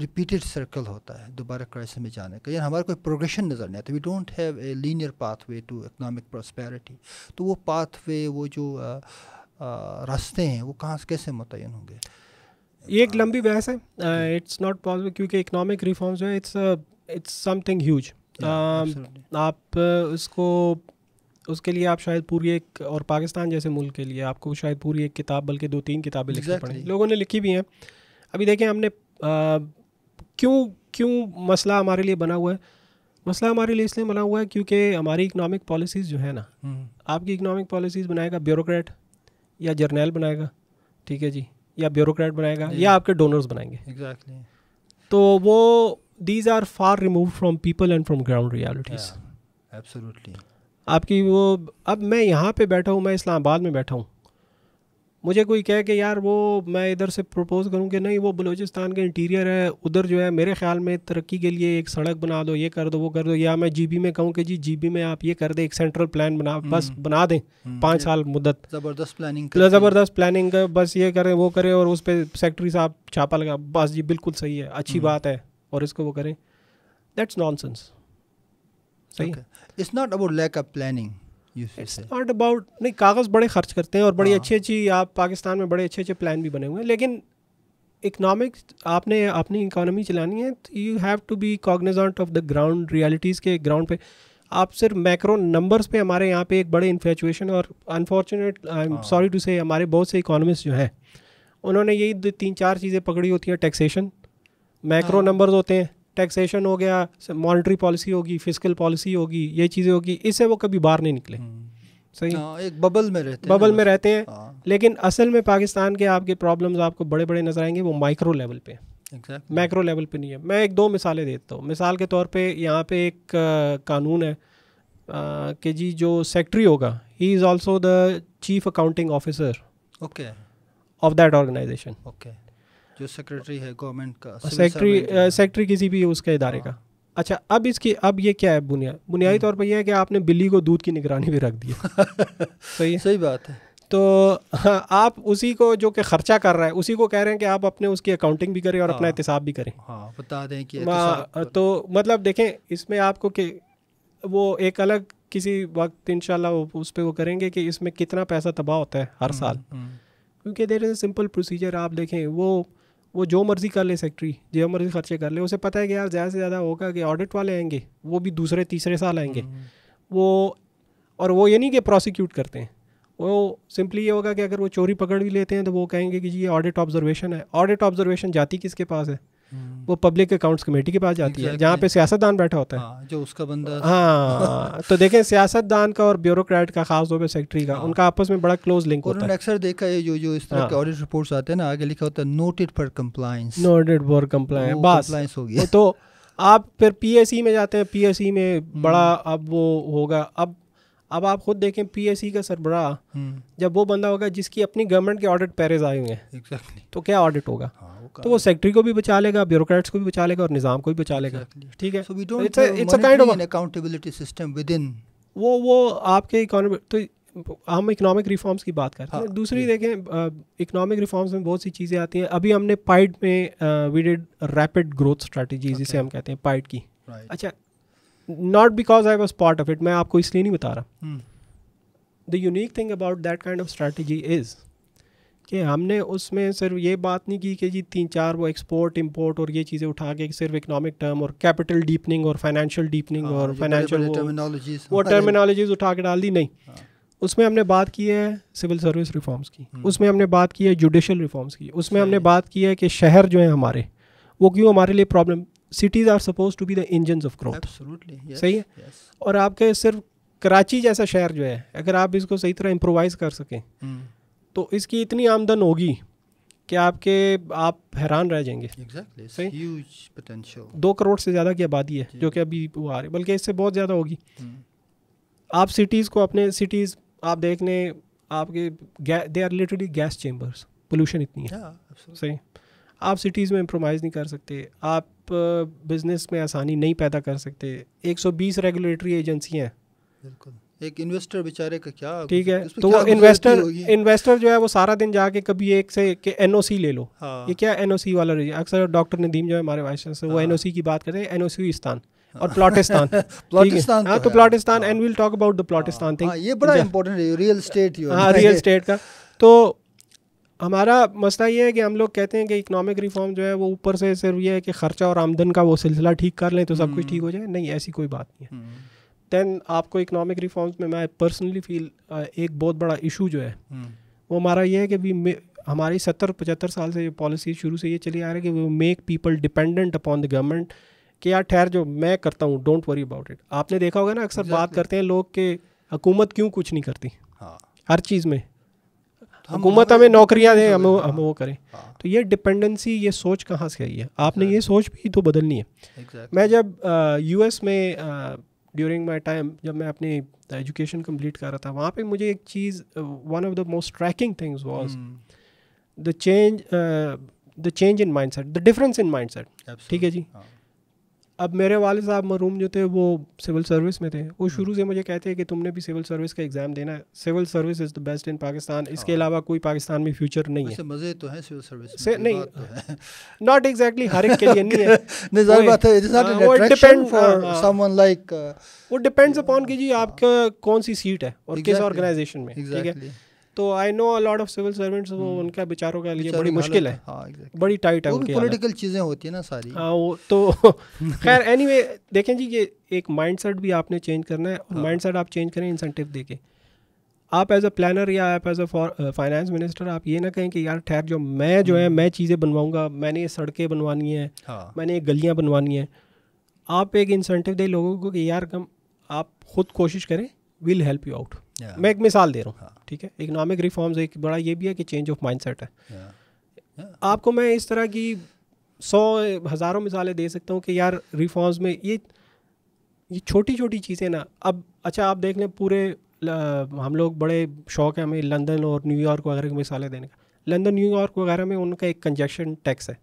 रिपीटेड uh, सर्कल होता है दोबारा क्राइसिस में जाने का यानी हमारा कोई प्रोग्रेशन नज़र नहीं आता we don't have a linear pathway to economic prosperity तो वो पाथवे वो जो रास्ते हैं वो कहाँ से कैसे मुतन होंगे ये एक लंबी बहस है इट्स नॉट पॉसिबल क्योंकि इकोनॉमिक रिफॉर्म्स जो है इट्स इट्स समथिंग ह्यूज आप uh, उसको उसके लिए आप शायद पूरी एक और पाकिस्तान जैसे मुल्क के लिए आपको शायद पूरी एक किताब बल्कि दो तीन किताबें लिखनी पड़ेंगी लोगों ने लिखी भी हैं अभी देखें हमने uh, क्यों क्यों मसला हमारे लिए बना हुआ है मसला हमारे लिए इसलिए बना हुआ है क्योंकि हमारी इकनॉमिक पॉलिसीज़ जो है ना हम्म। आपकी इकनॉमिक पॉलिसीज़ बनाएगा ब्यूरोक्रेट या जर्नैल बनाएगा ठीक है जी या ब्यूरोक्रेट बनाएगा या आपके डोनर्स बनाएंगे एग्जैक्टली तो वो these are far remove from people and from ground realities absolutely आपकी वो अब मैं यहाँ पे बैठा हूँ मैं इस्लामाबाद में बैठा हूँ मुझे कोई कहे कि यार वो मैं इधर से प्रपोज़ करूँ कि नहीं वो बलूचिस्तान के इंटीरियर है उधर जो है मेरे ख्याल में तरक्की के लिए एक सड़क बना दो ये कर दो वो कर दो या मैं जीबी में कहूँ कि जी जीबी में आप ये कर दें एक सेंट्रल प्लान बना हम्म, बस बना दें हम्म, पाँच साल मुद्दत ज़बरदस्त प्लानिंग ज़बरदस्त प्लानिंग बस ये करें वो करें और उस पर सेक्रेटरी साहब छापा लगा बस जी बिल्कुल सही है अच्छी हम्म। बात है और इसको वो करें दैट्स नॉन सेंस सही it's not about lack of planning it's not about नहीं कागज़ बड़े खर्च करते हैं और बड़ी हाँ। अच्छी अच्छी आप पाकिस्तान में बड़े अच्छे अच्छे प्लान भी बने हुए हैं लेकिन इकनॉमिक आपने अपनी इकानमी चलानी है तो you have to be cognizant of the ground realities के ग्राउंड पे आप सिर्फ मैक्रो नंबर्स पे हमारे यहाँ पे एक बड़े इन्फेचुएशन और unfortunate I am sorry to say हमारे बहुत से इकोनॉमिस्ट जो हैं उन्होंने यही तीन चार चीज़ें पकड़ी होती हैं टैक्सेशन मैक्रो नंबर्स होते हैं टैक्सेशन हो गया मॉनिटरी पॉलिसी होगी फिजिकल पॉलिसी होगी ये चीज़ें होगी इससे वो कभी बाहर नहीं निकले हम्म। सही हाँ, एक बबल में रहते बबल में रहते हैं हाँ। लेकिन असल में पाकिस्तान के आपके प्रॉब्लम्स आपको बड़े बड़े नजर आएंगे वो माइक्रो लेवल पे मैक्रो लेवल पे नहीं है मैं एक दो मिसालें देता हूँ मिसाल के तौर पे यहाँ पे एक कानून है कि जी जो सेक्रेटरी होगा he is also the chief accounting officer okay of that organisation okay जो सेक्रेटरी है गवर्नमेंट का सेक्रेटरी सेक्रेटरी uh, किसी भी उसका हाँ। इदारे का अच्छा अब इसकी अब ये क्या है बुनियाद बुनियादी हम्म। तौर पर यह है कि आपने बिल्ली को दूध की निगरानी भी रख दिया सही सही बात है तो हाँ, आप उसी को जो कि खर्चा कर रहा है उसी को कह रहे हैं कि आप अपने उसकी अकाउंटिंग भी करें और हाँ, अपना एहतसाब भी करें हाँ, बता दें कि तो मतलब देखें इसमें आपको कि वो एक अलग किसी वक्त इन उस पर वो करेंगे कि इसमें कितना पैसा तबाह होता है हर हम्म, साल हम्म। क्योंकि देर इज़ सिंपल प्रोसीजर आप देखें वो वो जो मर्ज़ी कर ले सेक्रेटरी जो मर्ज़ी खर्चे कर ले उसे पता है कि यार ज़्यादा से ज़्यादा होगा कि ऑडिट वाले आएंगे वो भी दूसरे तीसरे साल आएंगे हम्म, हम्म। वो और वो ये नहीं कि प्रोसिक्यूट करते हैं वो सिंपली ये होगा कि अगर वो चोरी पकड़ भी लेते हैं तो वो कहेंगे कि जी ये ऑडिट ऑब्जर्वेशन है ऑडिट ऑब्जर्वेशन जाती किसके पास है वो पब्लिक अकाउंट्स कमेटी के पास जाती है जहाँ पे सियासतदान बैठा होता है आ, हाँ, जो उसका बंदा हाँ तो देखें सियासतदान का और ब्यूरोक्रेट का खास तौर पर सेक्रेटरी का हाँ। उनका आपस में बड़ा क्लोज लिंक होता है अक्सर देखा है जो जो इस तरह के ऑडिट हाँ। रिपोर्ट्स आते हैं ना आगे लिखा होता है noted for compliance noted for compliance बस कंप्लायंस हो गया तो आप फिर पीएससी e में जाते हैं पीएससी e में बड़ा हम्म। अब वो होगा अब अब आप खुद देखें पीएसी का सरबराह हम्म। जब वो बंदा होगा जिसकी अपनी गवर्नमेंट के ऑडिट पैरेज आए हुए हैं exactly. तो क्या ऑडिट होगा हाँ, तो वो सेक्रेटरी को भी बचा लेगा ब्यूरोक्रेट्स को भी बचा लेगा और निज़ाम को भी बचा लेगा ठीक है अकाउंटेबिलिटी सिस्टम विद इन वो वो आपके इकोनॉमिक तो हम इकोनॉमिक रिफॉर्म्स की बात करते हैं हाँ, दूसरी देखें इकोनॉमिक रिफॉर्म्स में बहुत सी चीज़ें आती हैं अभी हमने पाइड में we did rapid growth strategy जिसे हम कहते हैं पाइड की अच्छा not because I was part of it मैं आपको इसलिए नहीं बता रहा the unique thing about that kind of strategy is कि हमने उसमें सिर्फ ये बात नहीं की कि जी तीन चार वो एक्सपोर्ट इम्पोर्ट और ये चीज़ें उठा के सिर्फ इकोनॉमिक टर्म और कैपिटल डीपनिंग और फाइनेंशियल हाँ, डीपनिंग और फाइनेंशियल वो टर्मिनोलॉजीज उठा के डाल दी नहीं हाँ। उसमें हमने बात की है सिविल सर्विस रिफॉर्म्स की hmm. उसमें हमने बात की है जुडिशल रिफॉर्म्स की उसमें हमने बात की है कि शहर जो है हमारे वो क्यों हमारे लिए problem cities are suppose to be the engine of growth सही है yes. और आपके सिर्फ कराची जैसा शहर जो है अगर आप इसको सही तरह इम्प्रोवाइज़ कर सकें हम्म। तो इसकी इतनी आमदन होगी कि आपके आप हैरान रह जाएंगे exactly. दो करोड़ से ज़्यादा की आबादी है जो कि अभी वो आ रही है बल्कि इससे बहुत ज़्यादा होगी हम्म। आप सिटीज़ को अपने सिटीज़ आप देखने आपके they are literally gas chambers pollution इतनी है yeah, सही आप सिटीज़ में इम्प्रोमाइज़ नहीं कर सकते आप बिज़नेस में आसानी नहीं पैदा कर सकते 120 रेगुलेटरी एजेंसी हैं एक इन्वेस्टर बेचारे का क्या ठीक है तो वो इन्वेस्टर इन्वेस्टर जो है वो सारा दिन जाके कभी एक से कि एनओसी ले लो हाँ। ये क्या एनओसी वाला रही अक्सर डॉक्टर नदीम जो है हमारे वाइस चांसलर वो एनओसी हाँ। की बात करते हैं एनओसीस्तान हाँ। और प्लॉटिस्तान प्लॉटिस्तान हाँ तो प्लॉटिस्तान and will talk about the प्लॉटिस्तान थिंग ये बड़ा इंपॉर्टेंट है रियल स्टेट हां रियल स्टेट का तो हमारा मसला ये है कि हम लोग कहते हैं कि इकोनॉमिक रिफॉर्म जो है वो ऊपर से सिर्फ ये है कि खर्चा और आमदन का वो सिलसिला ठीक कर लें तो सब कुछ हम्म। ठीक हो जाए नहीं ऐसी कोई बात नहीं है दैन हम्म। आपको इकोनॉमिक रिफॉर्म्स में मैं पर्सनली फील एक बहुत बड़ा इशू जो है हम्म। वो हमारा ये है कि वी हमारी सत्तर पचहत्तर साल से ये पॉलिसी शुरू से ये चली आ रही है कि वो make people dependent upon the government कि यार ठहर जो मैं करता हूँ डोंट वरी अबाउट इट आपने देखा होगा ना अक्सर बात करते हैं लोग कि हुकूमत क्यों कुछ नहीं करती हाँ हर चीज़ में तो हुकूमत हमें नौकरियाँ दे हमें हम वो करें हाँ। तो ये डिपेंडेंसी ये सोच कहाँ से आई है आपने ये सोच भी तो बदलनी है मैं जब यूएस में ड्यूरिंग माई टाइम जब मैं अपनी एजुकेशन कंप्लीट कर रहा था वहाँ पर मुझे एक चीज़ one of the most tracking things was the change the change in mindset the difference in mindset ठीक है जी हाँ. अब मेरे वाले साहब मरूम जो थे वो सिविल सर्विस में थे वो हम्म। शुरू से मुझे कहते हैं कि तुमने भी सिविल सर्विस का एग्ज़ाम देना है civil service is the best in Pakistan इसके हाँ। अलावा कोई पाकिस्तान में फ्यूचर नहीं है मज़े तो है सिविल सर्विस से नहीं नॉट एग्जैक्टली तो हर एक के लिए नहीं है नहीं बात है डिपेंड फॉर समवन लाइक वो डिपेंड्स अपॉन हाँ, हाँ। uh, कि जी आपका कौन सी सीट है और किस ऑर्गेनाइजेशन में ठीक है तो I know a lot of civil servants वो hmm. उनका बेचारों के लिए बड़ी मुश्किल है हाँ, बड़ी टाइट है उनकी पॉलिटिकल चीज़ें होती है ना सारी हाँ वो तो खैर एनी देखें जी ये एक माइंड भी आपने चेंज करना है और माइंड हाँ। आप चेंज करें इंसेंटिव दे के आप एज अ प्लानर या आप एज अ फाइनेंस मिनिस्टर आप ये ना कहें कि यार ठहर जो मैं जो है hmm. मैं चीज़ें बनवाऊंगा मैंने ये सड़कें बनवानी हैं हाँ. मैंने ये गलियाँ बनवानी हैं आप एक इंसेंटिव दें लोगों को कि यार कम आप खुद कोशिश करें will help you out yeah. मैं एक मिसाल दे रहा हूँ yeah. हाँ। ठीक है इकोनॉमिक रिफॉर्म्स एक बड़ा ये भी है कि चेंज ऑफ माइंडसेट है yeah. Yeah. आपको मैं इस तरह की सौ हज़ारों मिसालें दे सकता हूँ कि यार रिफॉर्म्स में ये ये छोटी छोटी चीज़ें ना अब अच्छा आप देख लें पूरे हम लोग बड़े शौक हैं हमें लंदन और न्यूयॉर्क वगैरह की मिसालें देने का लंदन न्यूयॉर्क वगैरह में उनका एक कंजेक्शन टैक्स है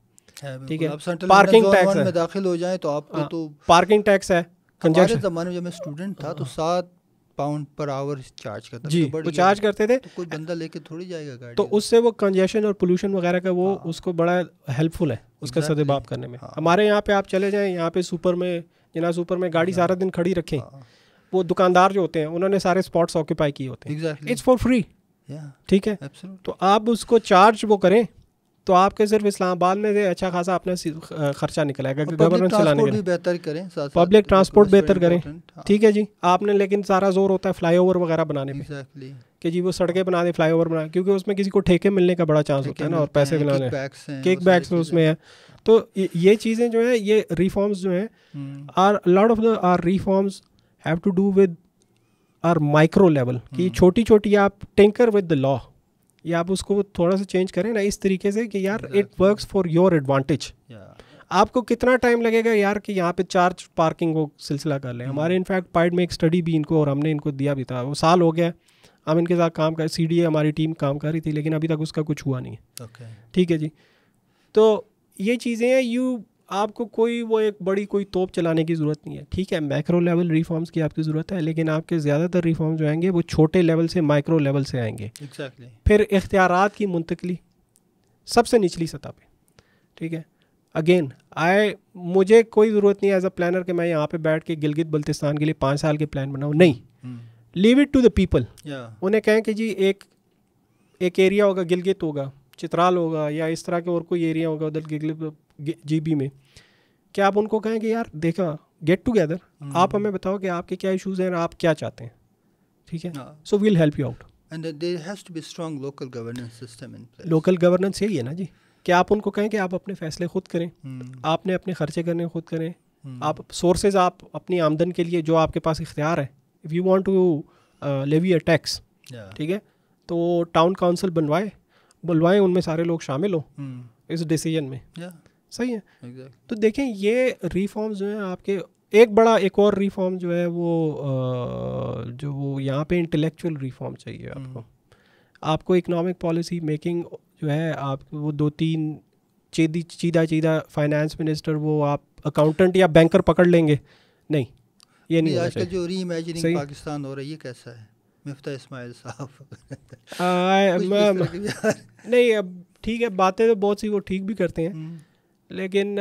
ठीक है पार्किंग टैक्स है दाखिल हो जाए तो आपको हाँ। तो पार्किंग टैक्स है कंजेक्शन जब मैं स्टूडेंट था तो हाँ। सात पाउंड पर आवर चार्ज करता जी तो वो चार्ज करते थे तो कोई बंदा लेके थोड़ी जाएगा गाड़ी तो उससे वो कंजेशन और पोल्यूशन वगैरह का वो हाँ। उसको बड़ा हेल्पफुल है उसका सदभाव करने में हाँ। हमारे यहाँ पे आप चले जाएं यहाँ पे सुपर में जिना सुपर में गाड़ी हाँ। सारा दिन खड़ी रखें हाँ। वो दुकानदार जो होते हैं उन्होंने सारे स्पॉट्स ऑक्यूपाई किए होते हैं इट्स फॉर फ्री ठीक है तो आप उसको चार्ज वो करें तो आपके सिर्फ इस्लामाबाद में अच्छा खासा अपना खर्चा निकलेगा गवर्नमेंट चलाने के बेहतर करें पब्लिक ट्रांसपोर्ट बेहतर करें हाँ। ठीक है जी आपने लेकिन सारा जोर होता है फ्लाईओवर वगैरह बनाने में कि जी वो सड़कें बना दें फ्लाईओवर बना क्योंकि उसमें किसी को ठेके मिलने का बड़ा चांस होता है ना और पैसे मिलाने केक बैग्स उसमें है तो ये चीज़ें जो है ये रिफॉर्म्स जो हैं are lot of the our reforms have to do with our micro level कि हम्म। छोटी छोटी आप टेंकर विद द लॉ या आप उसको थोड़ा सा चेंज करें ना इस तरीके से कि यार it work for your advantage आपको कितना टाइम लगेगा यार कि यहाँ पे चार्ज पार्किंग वो सिलसिला कर लें हमारे इनफैक्ट hmm. पाइड में एक स्टडी भी इनको और हमने इनको दिया भी था वो साल हो गया हम इनके साथ काम कर सी हमारी टीम काम कर रही थी लेकिन अभी तक उसका कुछ हुआ नहीं है ठीक है जी तो ये चीज़ें हैं यू आपको कोई वो एक बड़ी कोई तोप चलाने की ज़रूरत नहीं है ठीक है मैक्रो लेवल रिफॉर्म्स की आपकी ज़रूरत है लेकिन आपके ज़्यादातर रिफॉर्म जो आएंगे वो छोटे लेवल से माइक्रो लेवल से आएंगे exactly. फिर इख्तियार की मुंतकली सबसे निचली सतह पर ठीक है अगेन आए मुझे कोई ज़रूरत नहीं है एज अ प्लानर कि मैं यहाँ पे बैठ के गिलगित बल्तिस्तान के लिए पाँच साल के प्लान बनाऊँ नहीं leave it to the people उन्हें कहें कि जी एक एक एरिया होगा गिलगित होगा चित्राल होगा या इस तरह के और कोई एरिया होगा उधर गिलगित जी बी में क्या आप उनको कहें कि यार देखा गेट टुगेदर हम्म। आप हमें बताओ कि आपके क्या इशूज़ हैं और आप क्या चाहते हैं ठीक है so will help you out and has to be strong local governance system in local governance यही है ना जी कि आप उनको कहें कि आप अपने फैसले खुद करें hmm. आपने अपने खर्चे करने खुद करें hmm. आप सोर्सेज आप अपनी आमदन के लिए जो आपके पास इख्तियार है if you want to levy a tax ठीक है तो टाउन काउंसिल बनवाए बुलवाएं उनमें सारे लोग शामिल हों hmm. इस डिसीजन में yeah. सही है exactly. तो देखें ये रिफॉर्म्स जो हैं आपके एक बड़ा एक और रिफॉर्म जो है वो जो वो यहाँ पे इंटेलेक्चुअल रिफॉर्म चाहिए हम्म। आपको आपको इकोनॉमिक पॉलिसी मेकिंग जो है आप वो दो तीन चीदी चीदा चीदा फाइनेंस मिनिस्टर वो आप अकाउंटेंट या बैंकर पकड़ लेंगे नहीं ये नहीं, आजकल जो री इमेजिनिंग पाकिस्तान हो रही है कैसा है मिफ्ता इस्माइल साहब नहीं अब ठीक है बातें तो बहुत सी वो ठीक भी करते हैं हम्म। लेकिन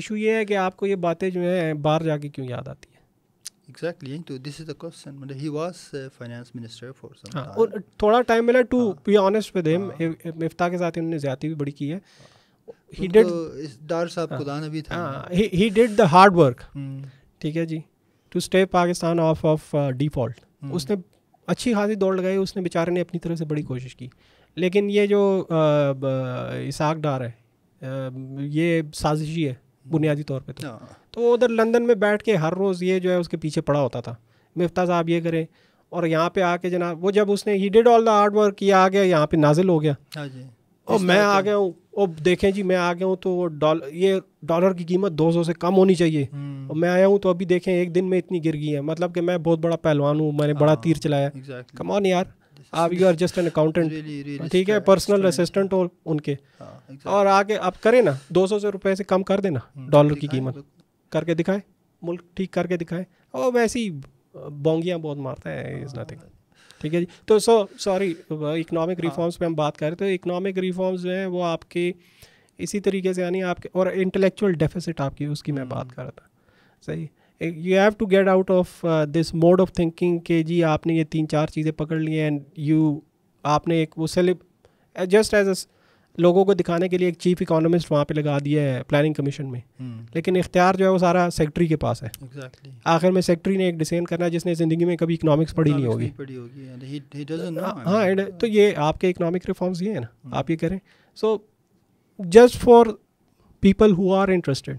इशू ये है कि आपको ये बातें जो हैं बाहर जाके क्यों याद आती है एग्जैक्टली तो दिस इज द क्वेश्चन मतलब he was finance minister for some time और थोड़ा टाइम मिला to be honest with him इफ्ता के साथ उन्होंने ज्यादा भी बड़ी की है ही डिड डार साहब हाँ। खुदा नबी था he did the hard work ठीक है जी to stay Pakistan off off default उसने अच्छी खासी दौड़ लगाई उसने बेचारे ने अपनी तरफ से बड़ी कोशिश की लेकिन ये जो इसाक डार है ये साजिशी है हम्म। बुनियादी तौर पे तो हाँ। तो उधर लंदन में बैठ के हर रोज़ ये जो है उसके पीछे पड़ा होता था मिफ्ता साहब ये करें और यहाँ पे आके जना वो जब उसने he did all the hard work किया आ गया यहाँ पे नाजिल हो गया हाँ और मैं आ तो। गया हूँ और देखें जी मैं आ गया हूँ तो वो डॉलर ये डॉलर की कीमत 200 से कम होनी चाहिए हम्म। और मैं आया हूँ तो अभी देखें एक दिन में इतनी गिर गई है मतलब कि मैं बहुत बड़ा पहलवान हूँ मैंने बड़ा हाँ, तीर चलाया कमान यार आप you are just an accountant ठीक है पर्सनल असिस्टेंट और उनके हाँ, और आगे आप करें ना दो सौ से रुपये से कम कर देना डॉलर हम्म, की कीमत करके दिखाए मुल्क ठीक करके दिखाए और वैसे ही बोंगियाँ बहुत मारता है इज़ हाँ, नथिंग हाँ। ठीक है जी तो सो सॉरी इकोनॉमिक रिफॉर्म्स पे हम बात कर रहे थे इकोनॉमिक रिफॉर्म्स जो हैं वो आपके इसी तरीके से यानी आपके और इंटेलेक्चुअल डेफिसिट आपकी उसकी मैं हम्म। बात कर रहा था सही you have to get out of this mode of thinking के जी आपने ये तीन चार चीज़ें पकड़ ली एंड यू आपने एक वो सेलिब जस्ट एज अ लोगों को दिखाने के लिए एक चीफ इकोनॉमिस्ट वहाँ पे लगा दिया है प्लानिंग कमीशन में hmm. लेकिन इख्तियार जो है वो सारा सेक्रेटरी के पास है exactly. आखिर में सेक्रेटरी ने एक डिसीजन करना है जिसने ज़िंदगी में कभी इकोनॉमिक्स पढ़ी नहीं होगी हाँ एंड तो ये आपके इकोनॉमिक रिफॉर्म्स ये हैं ना hmm. आप ये करें so just for people who are interested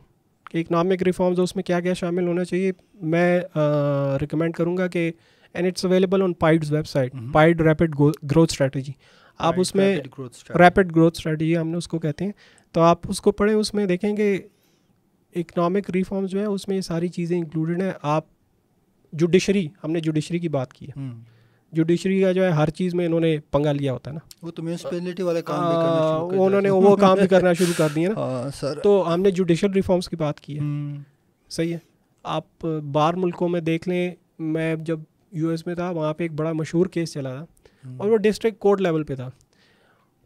economic reforms उसमें क्या क्या शामिल होना चाहिए मैं रिकमेंड करूँगा कि and it's available on PIDE's website PIDE rapid growth strategy आप उसमें रैपिड ग्रोथ स्ट्रैटेजी हमने उसको कहते हैं तो आप उसको पढ़ें उसमें देखेंगे इकनॉमिक रिफॉर्म्स जो है उसमें ये सारी चीज़ें इंक्लूडेड हैं आप जुडिशरी हमने जुडिशरी की बात की है hmm. जुडिशरी का जो है हर चीज़ में इन्होंने पंगा लिया होता है ना वो तो म्यूनसिपैलिटी वाले काम भी करना उन्होंने वो काम भी करना शुरू कर दिया ना हाँ, सर तो हमने जुडिशल रिफॉर्म्स की बात की है हम्म। सही है आप बाहर मुल्कों में देख लें मैं जब यूएस में था वहाँ पे एक बड़ा मशहूर केस चला था हम्म। और वो डिस्ट्रिक्ट कोर्ट लेवल पे था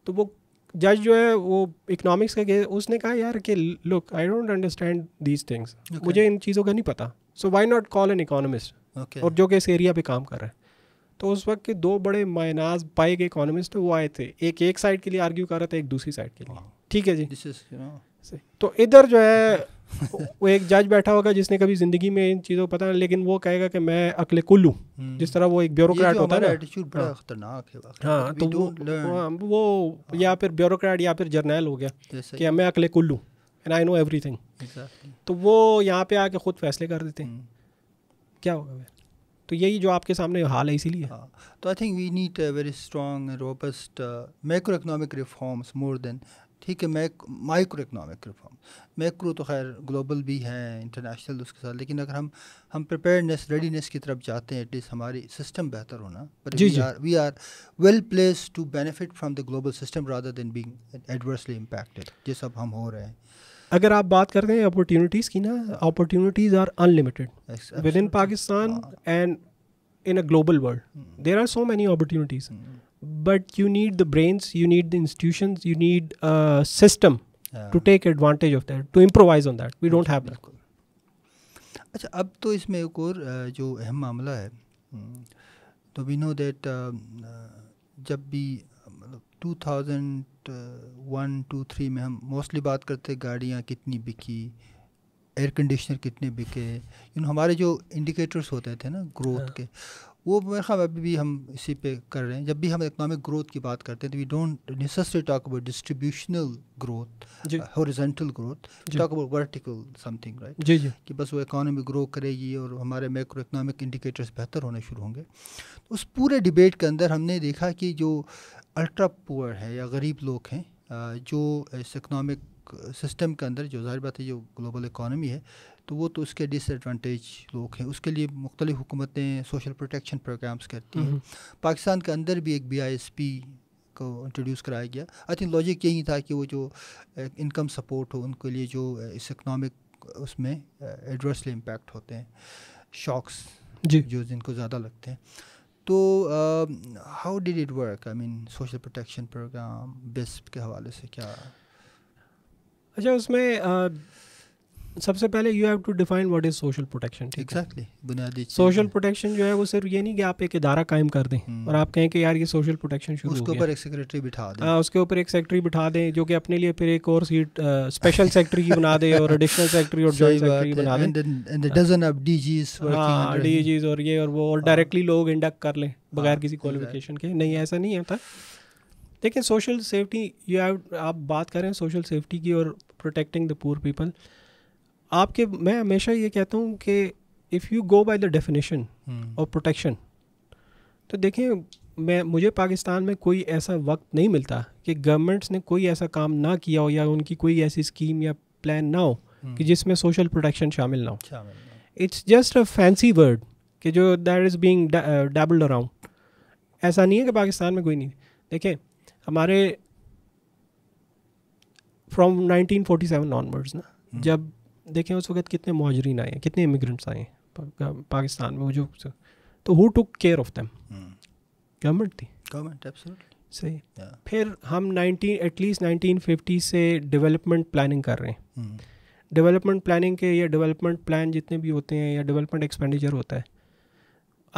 तो वो जज जो है वो इकोनॉमिक्स का केस उसने कहा यार कि look I don't understand these things मुझे इन चीज़ों का नहीं पता so why not call an economist और जो कि इस एरिया पे काम कर रहा है तो उस वक्त के दो बड़े मायनाज पाए गए इकोनॉमिस्ट वो आए थे एक एक साइड के लिए आर्ग्यू कर रहा था एक दूसरी साइड के लिए हाँ। ठीक है जी तो इधर जो है वो एक जज बैठा होगा जिसने कभी ज़िंदगी में इन चीज़ों पता नहीं लेकिन वो कहेगा कि मैं अकले कुल हूँ हम्म। जिस तरह वो एक ब्यूरोक्रेट होता है हाँ। खतरनाक हाँ तो वो, हाँ, वो, या फिर ब्यूरोक्रेट या फिर जर्नल हो गया कि मैं अकले कुल हूँ एंड आई नो एवरी तो वो यहाँ पे आके ख़ुद फैसले कर देते हैं हम्म। क्या होगा तो यही जो आपके सामने हाल है इसीलिए हाँ तो I think we need very strong robust macro economic reforms more than ठीक है mac micro economic reform macro तो खैर ग्लोबल भी है इंटरनेशनल उसके साथ लेकिन अगर हम हम प्रिपेयरनेस रेडीनेस की तरफ जाते हैं एटलीस्ट हमारी सिस्टम बेहतर होना but we are we are well place to benefit from the global system rather than being adversely impacted ये सब हम हो रहे हैं अगर आप बात करते हैं अपॉर्चुनिटीज़ की ना opportunities are unlimited within Pakistan and in a global world there are so many opportunities but you need the brains you need the institution you need system to take advantage of that to improvise on that we don't have अच्छा अब तो इसमें एक और जो अहम मामला है हम्म, तो वी नो दैट जब भी मतलब two thousand one to three में हम मोस्टली बात करते हैं गाड़ियाँ कितनी बिकी एयर कंडीशनर कितने बिके यू नो हमारे जो इंडिकेटर्स होते थे ना ग्रोथ हाँ। के वो मेरे ख्याल अभी भी हम इसी पे कर रहे हैं जब भी हम इकनॉमिक ग्रोथ की बात करते हैं तो we don't necessary talk about distributional growth horizontal growth talk about vertical something right जी जी कि बस वो इकॉनमी ग्रो करेगी और हमारे मैक्रो इकनॉमिक इंडिकेटर्स बेहतर होने शुरू होंगे तो उस पूरे डिबेट के अंदर हमने देखा कि जो अल्ट्रा पुअर है या गरीब लोग हैं जो इस इकनॉमिक सिस्टम के अंदर जो जाहिर बात है जो ग्लोबल इकानमी है तो वो तो उसके डिसएडवांटेज लोग हैं उसके लिए मुख्तलिफ हुकूमतें सोशल प्रोटेक्शन प्रोग्राम्स करती हैं हम्म। पाकिस्तान के अंदर भी एक बी आई एस पी को इंट्रोड्यूस कराया गया आई थिंक लॉजिक यही था कि वो जो इनकम सपोर्ट हो उनके लिए जो इस इकनॉमिक उसमें एडवर्सली इम्पेक्ट होते हैं शॉक्स जी जो जिनको ज़्यादा लगते हैं तो how did it work I mean social protection program BISP के हवाले से क्या अच्छा उसमें सबसे पहले you have to define what is social protection ठीक exactly, बुनियादी सोशल प्रोटेक्शन जो है वो सिर्फ ये नहीं कि आप एक इदारा कायम कर दें हम्म। और आप कहें कि यार ये सोशल प्रोटेक्शन शुरू हाँ, उसके ऊपर एक सेक्रेटरी बिठा दें आ, उसके ऊपर एक सेक्रेटरी बिठा दें जो कि अपने लिए फिर एक और सीट स्पेशल सेक्रेटरी की बना दे और एडिशनल सेक्रेटरी और जॉइंट सेक्रेटरी बना दें डजन ऑफ डीजीज हां डीजीज और ये और वो और डायरेक्टली हाँ। लोग इंडक्ट कर लें बगैर हाँ, किसी क्वालिफिकेशन के नहीं ऐसा नहीं होता देखिए सोशल सेफ्टी यू हैव आप बात करें सोशल सेफ्टी की और प्रोटेक्टिंग द पुअर पीपल आपके मैं हमेशा ये कहता हूँ कि if you go by the definition of protection तो देखें मैं मुझे पाकिस्तान में कोई ऐसा वक्त नहीं मिलता कि गवर्नमेंट्स ने कोई ऐसा काम ना किया हो या उनकी कोई ऐसी स्कीम या प्लान ना हो कि हम्म। जिसमें सोशल प्रोटेक्शन शामिल ना हो it's just a fancy word कि जो that is being doubled around ऐसा नहीं है कि पाकिस्तान में कोई नहीं देखें हमारे फ्रॉम 1947 ऑनवर्ड्स ना हम्म। जब देखें उस वक्त कितने माजरीन आए कितने इमिग्रेंट्स आए पाकिस्तान में वो जो तो who took care of them government थी गवर्नमेंट सही yeah. फिर हम नाइनटीन एटलीस्ट नाइनटीन फिफ्टी से डेवलपमेंट प्लानिंग कर रहे हैं डेवलपमेंट hmm. प्लानिंग के या डेवलपमेंट प्लान जितने भी होते हैं या डेवलपमेंट एक्सपेंडिचर होता है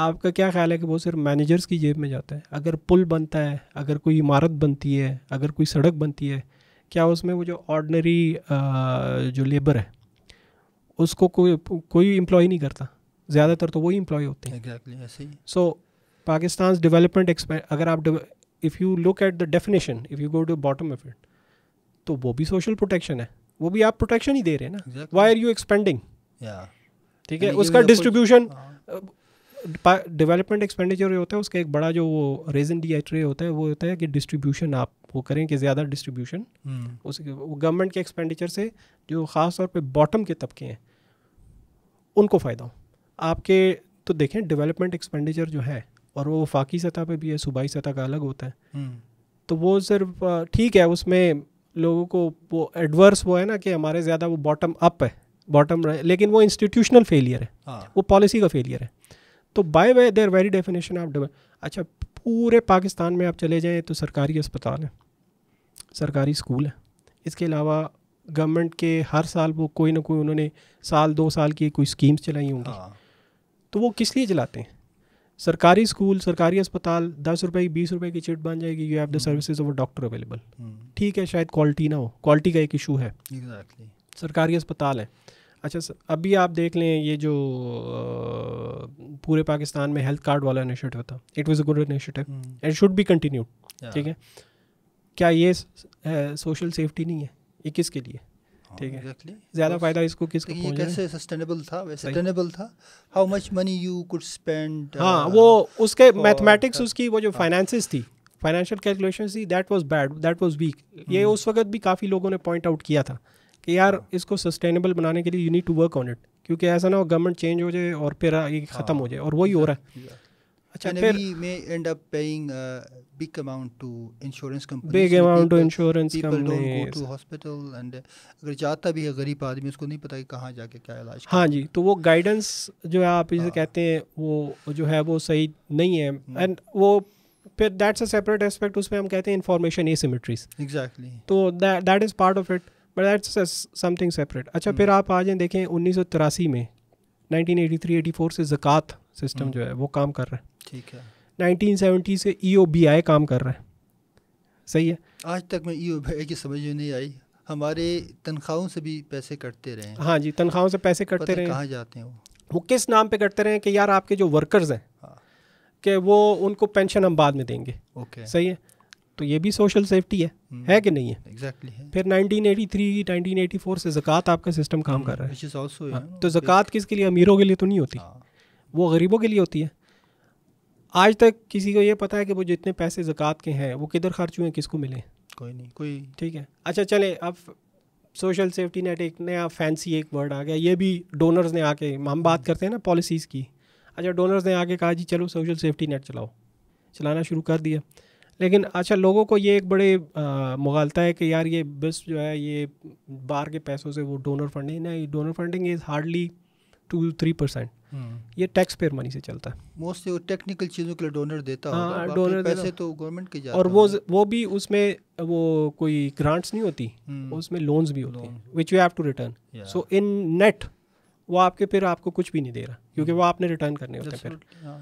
आपका क्या ख्याल है कि वो सिर्फ मैनेजर्स की जेब में जाता है अगर पुल बनता है अगर कोई इमारत बनती है अगर कोई सड़क बनती है क्या उसमें वो जो ऑर्डनरी जो लेबर है उसको कोई कोई इम्प्लॉय नहीं करता ज़्यादातर तो वही इम्प्लॉय होते हैं एग्जैक्टली ऐसे ही सो पाकिस्तान डेवलपमेंट एक्सपैंड अगर आप if you look at the definition if you go to bottom of it तो वो भी सोशल प्रोटेक्शन है वो भी आप प्रोटेक्शन ही दे रहे हैं ना वाई आर यू एक्सपेंडिंग ठीक है उसका डिस्ट्रीब्यूशन डेवलपमेंट एक्सपेंडिचर होता है उसका एक बड़ा जो वो रीजन डी एच होता है वो होता है कि डिस्ट्रीब्यूशन आप वो करें कि ज़्यादा डिस्ट्रीब्यूशन हम्म। उस गवर्नमेंट के एक्सपेंडिचर से जो ख़ास तौर पे बॉटम के तबके हैं उनको फ़ायदा हो आपके तो देखें डेवलपमेंट एक्सपेंडिचर जो है और वो वफाकी सतह पे भी है सूबाई सतह का अलग होता है हम्म। तो वो सिर्फ ठीक है उसमें लोगों को वो एडवर्स वो है ना कि हमारे ज़्यादा वो बॉटम अप है बॉटम लेकिन वो इंस्टीट्यूशनल फेलियर है हाँ। वो पॉलिसी का फेलियर है तो by way there very definition of devil अच्छा पूरे पाकिस्तान में आप चले जाएँ तो सरकारी अस्पताल है सरकारी स्कूल है इसके अलावा गवर्नमेंट के हर साल वो कोई ना कोई उन्होंने साल दो साल की कोई स्कीम्स चलाई होंगी हाँ। तो वो किस लिए चलाते हैं सरकारी स्कूल सरकारी अस्पताल दस रुपए की बीस रुपए की चिट बन जाएगी you have the services of a doctor available ठीक है शायद क्वालिटी ना हो क्वालिटी का एक इशू है exactly. सरकारी अस्पताल है अच्छा सर अभी आप देख लें ये जो पूरे पाकिस्तान में हेल्थ कार्ड वाला इनिशिएटिव था it was a good initiative and should be continued ठीक है क्या ये सोशल सेफ्टी नहीं है ये किसके लिए हाँ, ठीक है exactly. ज़्यादा फायदा इसको किसको ये कैसे सस्टेनेबल था सस्टेनेबल था how much money you could spend हाँ uh, वो उसके मैथमेटिक्स उसकी वो जो फाइनेंसिस हाँ। थी फाइनेंशियल कैलकुलेशन थी that was bad that was weak ये hmm. उस वक्त भी काफ़ी लोगों ने पॉइंट आउट किया था कि यार हाँ। इसको सस्टेनेबल बनाने के लिए you need to work on it क्योंकि ऐसा ना हो गवर्नमेंट चेंज हो जाए और फिर ये ख़त्म हो जाए और वही हो रहा है अच्छा फिर अगर जाता भी है गरीब आदमी उसको नहीं पता कि जाके क्या इलाज हाँ जी तो वो गाइडेंस जो है आप इसे हाँ। कहते हैं वो जो है वो सही नहीं है एंड हम्म। वो फिर दैट्स अ सेपरेट एस्पेक्ट उसमें हम कहते हैं एसिमेट्रीज एग्जैक्टली तो that is part of it but that's something separate अच्छा फिर हम्म। आप आ देखें उन्नीस में 1983-84 से ज़क़़त सिस्टम हम्म। जो है वो काम कर रहा है ठीक है 1970 से ई काम कर रहा है सही है आज तक मैं ई e की समझ में नहीं आई हमारे तनख्वाहों से भी पैसे कटते रहे हाँ जी तनख्वाहों से पैसे कटते रहे कहाँ जाते हैं वो वो किस नाम पे कटते रहे कि यार आपके जो वर्कर्स हैं हाँ। कि वो उनको पेंशन हम बाद में देंगे ओके सही है तो ये भी सोशल सेफ्टी है हम्म। है कि नहीं है एग्जैक्टली exactly फिर 1983 1984 से ज़क़़त आपका सिस्टम काम हम्म, कर रहा है हाँ, तो ज़क़़त किसके लिए अमीरों के लिए तो नहीं होती हाँ। वो गरीबों के लिए होती है आज तक किसी को ये पता है कि वो जितने पैसे जक़ात के हैं वो किधर खर्च हुए किसको मिले कोई नहीं कोई ठीक है अच्छा चले अब सोशल सेफ्टी नेट एक नया फैंसी एक वर्ड आ गया ये भी डोनर्स ने आके हम बात करते हैं ना पॉलिसीज़ की अच्छा डोनर्स ने आके कहा जी चलो सोशल सेफ्टी नेट चलाओ चलाना शुरू कर दिया लेकिन अच्छा लोगों को ये एक बड़े मुगालता है कि यार ये बस जो है ये बाहर के पैसों से वो डोनर फंडिंग ना donor funding is hardly two three percent ये टैक्स पेयर मनी से चलता है मोस्टली वो टेक्निकल चीज़ों के लिए डोनर देता हाँ, डोनर पैसे तो गवर्नमेंट के और वो वो भी उसमें वो कोई ग्रांट्स नहीं होती हम्म। उसमें लोन्स भी होते हैं which you have to return so in net वो आपके फिर आपको कुछ भी नहीं दे रहा क्योंकि हम्म। वो आपने रिटर्न करने होते हैं फिर हाँ।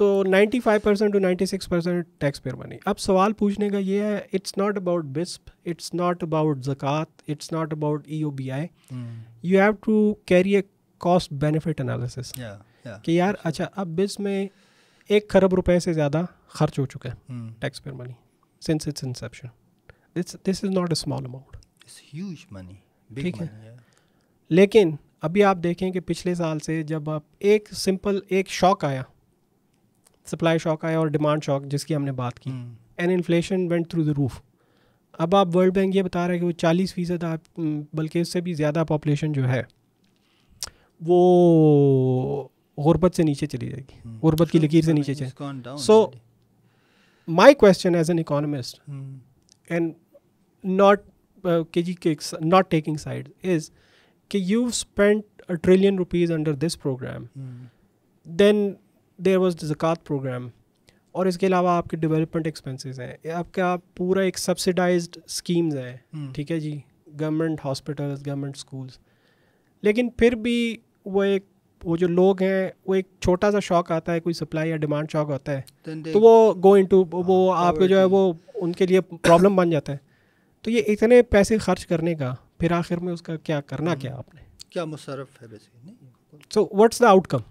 तो 95 five percent to ninety six percent tax payer money अब सवाल पूछने का ये है it's not about BISP it's not about zakat it's not about E O B I you have to carry a cost benefit analysis कि यार अच्छा अब बिस में एक खरब रुपए से ज़्यादा खर्च हो चुका है tax payer money since its inception this this is not a small amount money ठीक है लेकिन अभी आप देखें कि पिछले साल से जब आप एक सिंपल एक शॉक आया सप्लाई शॉक आया और डिमांड शॉक जिसकी हमने बात की and inflation went through the roof अब आप वर्ल्ड बैंक ये बता रहे हैं कि वो चालीस फ़ीसद आप हम्म, बल्कि उससे भी ज़्यादा पॉपुलेशन जो है वो गुरबत से नीचे चली जाएगी हम्म। गुरबत की लकीर से नीचे चले so my question as an economist and not के जी के नॉट टेकिंग साइड इज़ कि you spent a trillion rupees under this program then there was zakat program और इसके अलावा आपके डेवलपमेंट एक्सपेंसेस हैं आपका पूरा एक सब्सिडाइज स्कीम्स है ठीक है जी गवर्नमेंट हॉस्पिटल्स गवर्नमेंट स्कूल्स लेकिन फिर भी वो एक वो जो लोग हैं वो एक छोटा सा शौक आता है कोई सप्लाई या डिमांड शौक होता है तो वो गो इन टू वो हाँ, आपके जो है वो उनके लिए प्रॉब्लम बन जाता है तो ये इतने पैसे खर्च करने का फिर आखिर में उसका क्या करना हम्म। क्या आपने क्या मुशरफ है सो व्हाट्स द आउटकम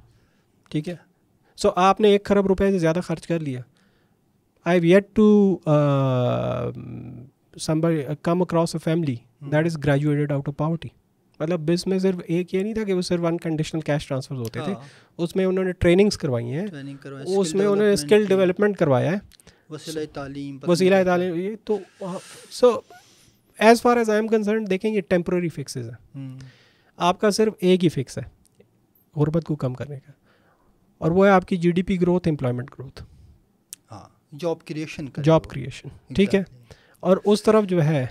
ठीक है सो so, आपने एक खरब रुपए से ज़्यादा खर्च कर लिया I yet to come across a family that is graduated out of poverty मतलब बिज में सिर्फ एक ये नहीं था कि वो सिर्फ अनकंडीशनल कैश ट्रांसफर होते थे हाँ। उसमें उन्होंने ट्रेनिंग्स करवाई हैं उसमें उन्होंने स्किल डेवलपमेंट करवाया है वसीला तालीम वसीला तालीम ये तो so as far as I am concern देखें ये टेम्प्रेरी फिक्सेस है आपका सिर्फ एक ही फिक्स है गुर्बत को कम करने का और वो है आपकी GDP growth employment growth job creation job creation ठीक है और उस तरफ जो है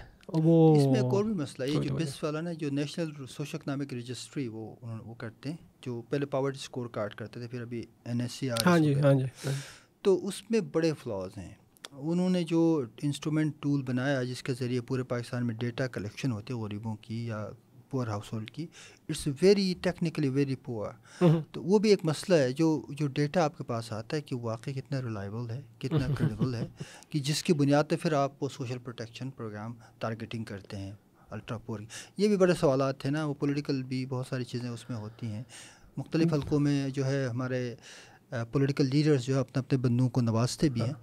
वो इसमें एक और भी मसला ये जो बिस वाला ना जो नेशनल सोशो इकनॉमिक रजिस्ट्री वो वो करते हैं जो पहले पावर्टी स्कोर कार्ड करते थे फिर अभी एन एस सी आर हाँ जी हाँ जी तो उसमें बड़े फ्लॉज हैं उन्होंने जो इंस्ट्रूमेंट टूल बनाया जिसके ज़रिए पूरे पाकिस्तान में डेटा कलेक्शन होते गरीबों की या पुअर हाउस होल्ड की it's very technically very poor तो वो भी एक मसला है जो जो डेटा आपके पास आता है कि वाकई कितना रिलायबल है कितना क्रेडिबल है कि जिसकी बुनियाद पर फिर आप वो सोशल प्रोटेक्शन प्रोग्राम टारगेटिंग करते हैं अल्ट्रा पुअर ये भी बड़े सवाल थे ना वो पोलिटिकल भी बहुत सारी चीज़ें उसमें होती हैं मुख्तलिफ हम्म। हलकों में जो है हमारे पोलिटिकल लीडर्स जो है अपने अपने बंदुओं को नवाजते भी हाँ। हैं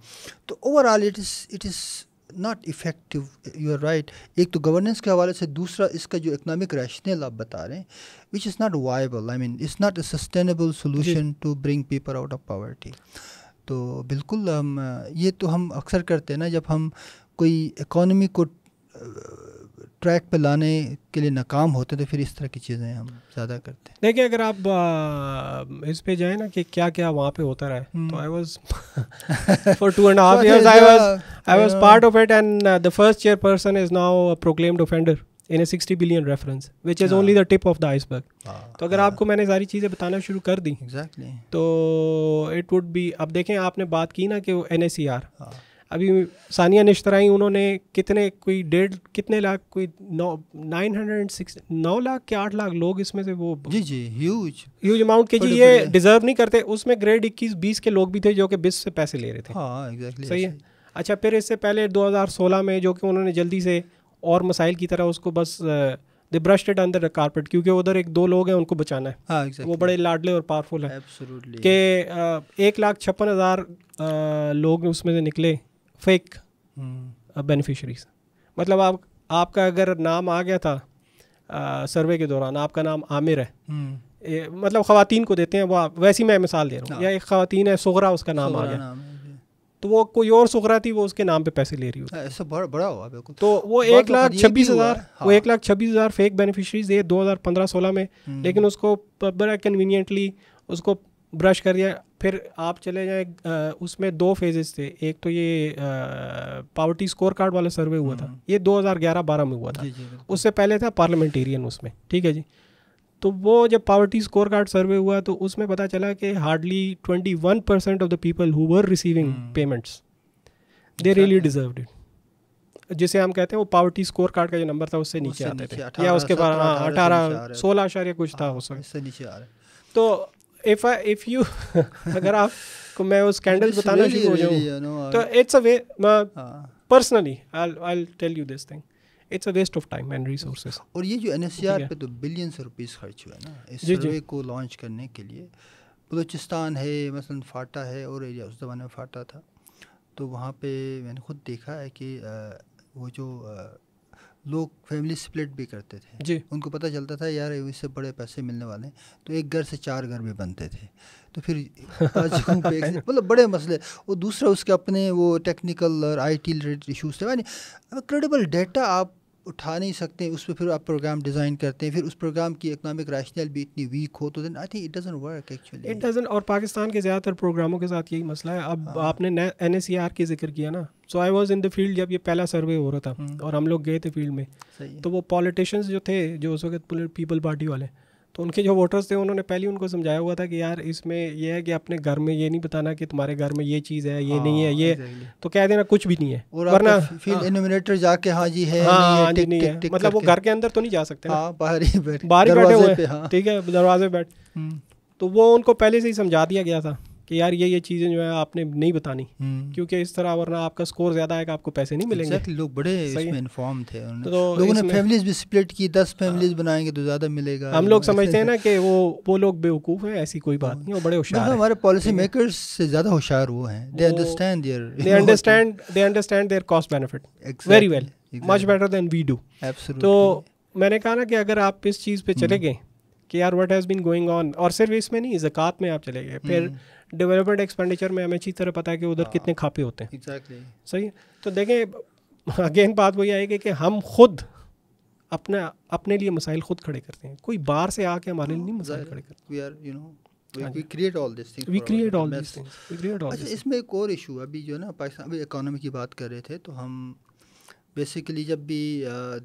तो overall it is it is not effective you are right एक तो गवर्नेंस के हवाले से दूसरा इसका जो इकनॉमिक रैशनल आप बता रहे हैं which is not viable I mean it's not a sustainable solution to bring people out of poverty तो बिल्कुल हम ये तो हम अक्सर करते हैं ना जब हम कोई इकॉनमी को ट्रैक पर लाने के लिए नाकाम होते हैं तो फिर इस तरह की चीज़ें हम ज़्यादा करते हैं देखिए अगर आप आ, इस पे जाए ना कि क्या क्या वहाँ पे होता रहा है तो I was for two and half year I was I was part of it and the first chairperson is now proclaimed offender in a sixty billion reference which is only the tip of the iceberg तो अगर आपको मैंने सारी चीज़ें बताना शुरू कर दी एग्जैक्टली तो इट वुड बी अब देखें आपने बात की ना कि एन एस सी आर अभी सानिया निश्तराई उन्होंने कितने कोई डेढ़ कितने लाख कोई नौ नाइन हंड्रेड सिक्स नौ लाख के आठ लाख लोग इसमें से वो जी जी ह्यूज ह्यूज अमाउंट के जी ये डिजर्व नहीं करते उसमें ग्रेड इक्कीस बीस के लोग भी थे जो कि बिस से पैसे ले रहे थे हाँ सही है अच्छा फिर इससे पहले 2016 में जो कि उन्होंने जल्दी से और मसाइल की तरह उसको बस दे ब्रस्टेड अंदर द कारपेट क्योंकि उधर एक दो लोग हैं उनको बचाना है हाँ, exactly. वो बड़े लाडले और पावरफुल है के एक लाख छप्पन हज़ार लोग उसमें से निकले फेक बेनिफिशरीज hmm. uh, मतलब आप आपका अगर नाम आ गया था आ, सर्वे के दौरान आपका नाम आमिर है ए, hmm. मतलब ख़वातीन को देते हैं वो आप वैसी मैं मिसाल दे रहा हूँ हाँ। या एक ख़वातीन है सोगरा उसका नाम आ गया तो वो कोई और सोगरा थी वो उसके नाम पे पैसे ले रही होती बड़ा बड़ा हुआ बिल्कुल तो वो हाँ। एक लाख छब्बीस हज़ार वो एक लाख छब्बीस हज़ार फेक बेनिफिशरीज दिए दो हज़ार पंद्रह सोलह में hmm. लेकिन उसको बड़ा कन्वीनियंटली उसको ब्रश कर दिया फिर आप चले जाए उसमें दो फेजेस थे एक तो ये पावर्टी स्कोर कार्ड वाला सर्वे हुआ था हम्म। ये 2011-12 में हुआ था उससे पहले था पार्लियामेंटेरियन उसमें ठीक है जी तो वो जब पावर्टी स्कोर कार्ड सर्वे हुआ तो उसमें पता चला कि hardly 21 percent of the people who were receiving payments they really deserve it जिसे हम कहते हैं वो पावर्टी स्कोर कार्ड का जो नंबर था उससे नीचे आते थे या उसके बाद हाँ, अठारह सोलह आशार्य कुछ था हाँ, उससे नीचे आ रहे तो इफ इफ यू अगर आप को मैं वो स्कैंडल बताना शुरू हो जाऊं तो it's a way personally I I tell you this thing it's a waste of time and resources और ये जो एन पे तो बिलियंस से रुपीज़ खर्च हुआ है ना इस सर्वे को लॉन्च करने के लिए बलूचिस्तान है मसलन फाटा है और एरिया उस ज़माने में फाटा था तो वहाँ पे मैंने खुद देखा है कि वो जो लोग फैमिली स्प्लिट भी करते थे जी उनको पता चलता था यार इससे बड़े पैसे मिलने वाले तो एक घर से चार घर भी बनते थे तो फिर मतलब बड़े मसले और दूसरा उसके अपने वो टेक्निकल और आई टी रिलेटेड इशूज़ थे यानी क्रेडिबल डेटा आप उठा नहीं सकते उस पर फिर आप प्रोग्राम डिज़ाइन करते हैं फिर उस प्रोग्राम की इकनॉमिक रैशनल भी इतनी वीक हो तो then I think it doesn't work actually it doesn't और पाकिस्तान के ज़्यादातर प्रोग्रामों के साथ यही मसला है अब हाँ। आपने एन एस सी आर की जिक्र किया ना so I was in the field जब ये पहला सर्वे हो रहा था हम्म। और हम लोग गए थे फील्ड में तो वो पॉलिटिशियंस जो थे जो उस वक्त पीपल पार्टी वाले तो उनके जो वोटर्स थे उन्होंने पहले उनको समझाया हुआ था कि यार इसमें यह है कि अपने घर में ये नहीं बताना कि तुम्हारे घर में ये चीज़ है ये हाँ, नहीं है हाँ, ये exactly. तो कह देना कुछ भी नहीं है और वरना फिर इनोमिनेटर हाँ। जाके हाँ जी है हाँ नहीं है हाँ मतलब वो घर के अंदर तो नहीं जा सकते बाहर ही बाहर बैठे हुए ठीक है दरवाजे बैठ हम्म। तो वो उनको पहले से ही समझा दिया गया था कि यार ये ये चीज़ें जो है आपने नहीं बतानी हम्म। क्योंकि इस तरह वरना आपका स्कोर ज़्यादा आएगा आपको पैसे नहीं मिलेंगे exactly, लोग बड़े इसमें इन्फॉर्म थे तो लोगों ने फैमिलीज भी स्प्लिट की दस फैमिलीज हाँ। बनाएंगे तो ज़्यादा मिलेगा हम लोग समझते हैं ना कि वो वो लोग बेवकूफ़ हैं ऐसी कोई बात नहीं वो बड़े हाँ। होशियार हमारे पॉलिसी मेकर से ज़्यादा होशियार वो है they understand their they understand they understand their cost benefit very well much better than we do तो मैंने कहा ना कि अगर आप इस चीज़ पे हम्म। चले गए कि यार what has been going on और सिर्फ इसमें नहीं जक़ात में आप चले गए फिर हम्म। डेवलपमेंट एक्सपेंडिचर में हमें अच्छी तरह पता है कि उधर हाँ। कितने खापे होते हैं exactly. सही तो देखें अगेन बात वही आएगी कि हम खुद अपना अपने लिए मसाइल खुद खड़े करते हैं कोई बाहर से आके हमारे लिए नहीं मसाइल खड़े करते we are you know we create all this we create all this we create all अच्छा इसमें एक और इशू अभी जो है ना पाकिस्तान अभी इकोनॉमी की बात कर रहे थे तो हम बेसिकली जब भी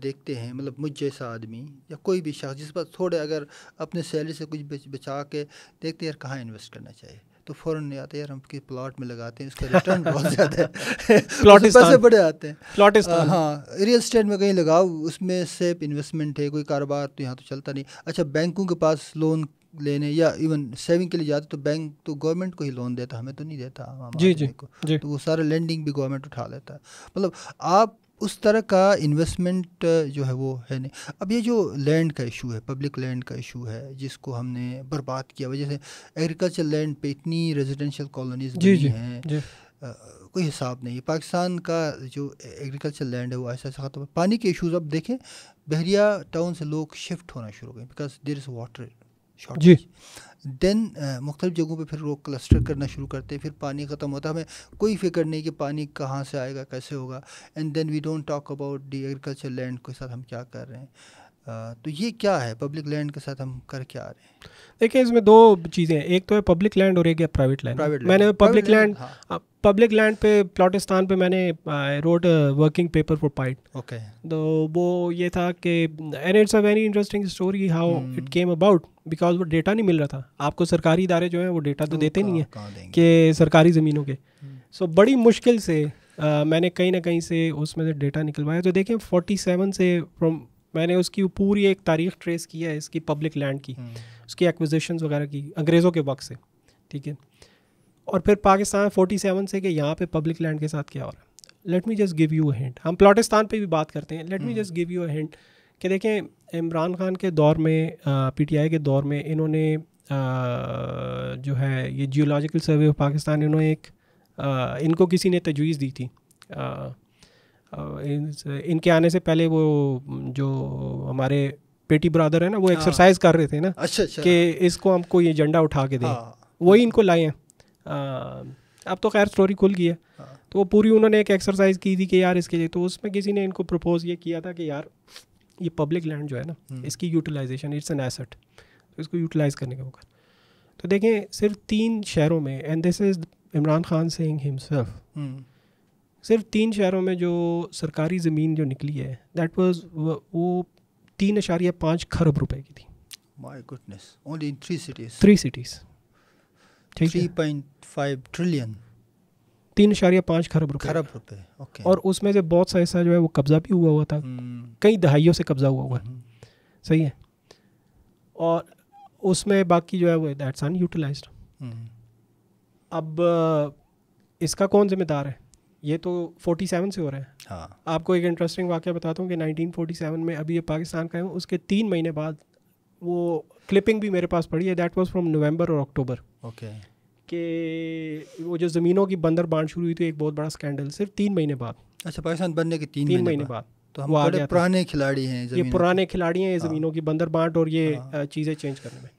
देखते हैं मतलब मुझ जैसा आदमी या कोई भी शख्स जिस पर थोड़े अगर अपने सैलरी से कुछ बचा के देखते हैं यार कहाँ इन्वेस्ट करना चाहिए तो फ़ौरन नहीं आते यार हम के प्लाट में लगाते हैं उसका रिटर्न बहुत ज़्यादा है प्लाट पैसे बड़े आते हैं प्लाट हाँ रियल हाँ, स्टेट में कहीं लगाओ उसमें सेफ इन्वेस्टमेंट है कोई कारोबार तो यहाँ तो चलता नहीं अच्छा बैंकों के पास लोन लेने या इवन सेविंग के लिए जाते तो बैंक तो गवर्नमेंट को ही लोन देता हमें तो नहीं देता जी जी, जी तो वो सारा लेंडिंग भी गवर्नमेंट उठा लेता है मतलब आप उस तरह का इन्वेस्टमेंट जो है वो है नहीं अब ये जो लैंड का इशू है पब्लिक लैंड का इशू है जिसको हमने बर्बाद किया वजह से एग्रीकल्चर लैंड पे इतनी रेजिडेंशियल कॉलोनीज जी, जी हैं कोई हिसाब नहीं है पाकिस्तान का जो एग्रीकल्चर लैंड है वो ऐसा ऐसा खत्म पानी के इशूज़ अब देखें बहरिया टाउन से लोग शिफ्ट होना शुरू हो गए because there is water shortage then मुख्तलिफ़ जगहों पर फिर लोग क्लस्टर करना शुरू करते हैं फिर पानी ख़त्म होता है हमें कोई फिक्र नहीं कि पानी कहाँ से आएगा कैसे होगा and then we don't talk about the agriculture land के साथ हम क्या कर रहे हैं तो ये क्या है पब्लिक लैंड के साथ हम कर क्या आ रहे हैं देखिए इसमें दो चीज़ें हैं एक तो है पब्लिक लैंड और एक है प्राइवेट लैंड प्राइवेट मैंने पब्लिक लैंड पब्लिक लैंड पे प्लॉटिस्तान पे मैंने wrote working paper for PIDE okay तो वो ये था कि an it's a very interesting story how it came about because वो डेटा नहीं मिल रहा था आपको सरकारी इदारे जो हैं वो डेटा तो देते नहीं है कि सरकारी ज़मीनों के सो hmm। बड़ी मुश्किल से मैंने कहीं ना कहीं से उसमें से डेटा निकलवाया तो देखें फोर्टी से फ्रॉम मैंने उसकी पूरी एक तारीख ट्रेस की है इसकी पब्लिक लैंड की हम्म। उसकी एक्विजिशन वगैरह की अंग्रेज़ों के वक्त से ठीक है और फिर पाकिस्तान फोर्टी सेवन से कि यहाँ पे पब्लिक लैंड के साथ क्या हो रहा है let me just give you hint हम प्लाटिस्तान पे भी बात करते हैं let me just give you hint कि देखें इमरान खान के दौर में पीटीआई के दौर में इन्होंने आ, जो है ये जियोलॉजिकल सर्वे ऑफ पाकिस्तान इन्होंने एक आ, इनको किसी ने तजवीज़ दी थी इन, इनके आने से पहले वो जो हमारे पेटी ब्रदर है ना वो एक्सरसाइज हाँ। कर रहे थे ना अच्छा अच्छा कि इसको हमको ये झंडा उठा के दें हाँ। वही इनको लाए हैं अब तो खैर स्टोरी खुल गई है हाँ। तो वो पूरी उन्होंने एक एक्सरसाइज की थी कि यार इसके लिए तो उसमें किसी ने इनको प्रपोज ये किया था कि यार ये पब्लिक लैंड जो है ना हम्म। इसकी यूटिलाइजेशन इट्स एन एसेट तो इसको यूटिलाइज करने का मौका तो देखें सिर्फ तीन शहरों में and this is Imran Khan Singh himself सिर्फ तीन शहरों में जो सरकारी ज़मीन जो निकली है दैट वाज वो तीन अशारिया पाँच खरब रुपए की थी my goodness only in three cities three cities three point five trillion तीन अशारिया पाँच खरब रुपए खरब रुपए ओके और उसमें से बहुत सा ऐसा जो है वो कब्ज़ा भी हुआ हुआ था hmm. कई दहाइयों से कब्ज़ा हुआ हुआ है hmm. सही है और उसमें बाकी जो है वो दैट्स अनयूटिलाइज hmm. अब इसका कौन जिम्मेदार है ये तो 47 से हो रहा है हाँ आपको एक इंटरेस्टिंग वाक्य बताता हूँ कि 1947 में अभी ये पाकिस्तान का है उसके तीन महीने बाद वो क्लिपिंग भी मेरे पास पड़ी है दैट वाज फ्रॉम नवंबर और अक्टूबर ओके के वो जो ज़मीनों की बंदर बांट शुरू हुई थी एक बहुत बड़ा स्कैंडल सिर्फ तीन महीने बाद अच्छा पाकिस्तान बनने के तीन, तीन महीने बाद तो हम बड़े पुराने खिलाड़ी हैं ये पुराने खिलाड़ी हैं ये हाँ। ज़मीनों की बंदर बांट और ये हाँ। चीज़ें चेंज करने में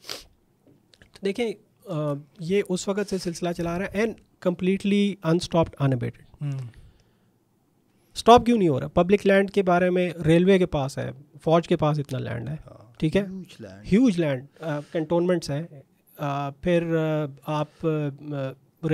तो देखें ये उस वक्त से सिलसिला चला रहा है and completely unstopped unabated stop hmm. क्यों नहीं हो रहा पब्लिक लैंड के बारे में रेलवे के पास है फौज के पास इतना लैंड है हाँ, ठीक है ह्यूज लैंड कंटोनमेंट्स है फिर आप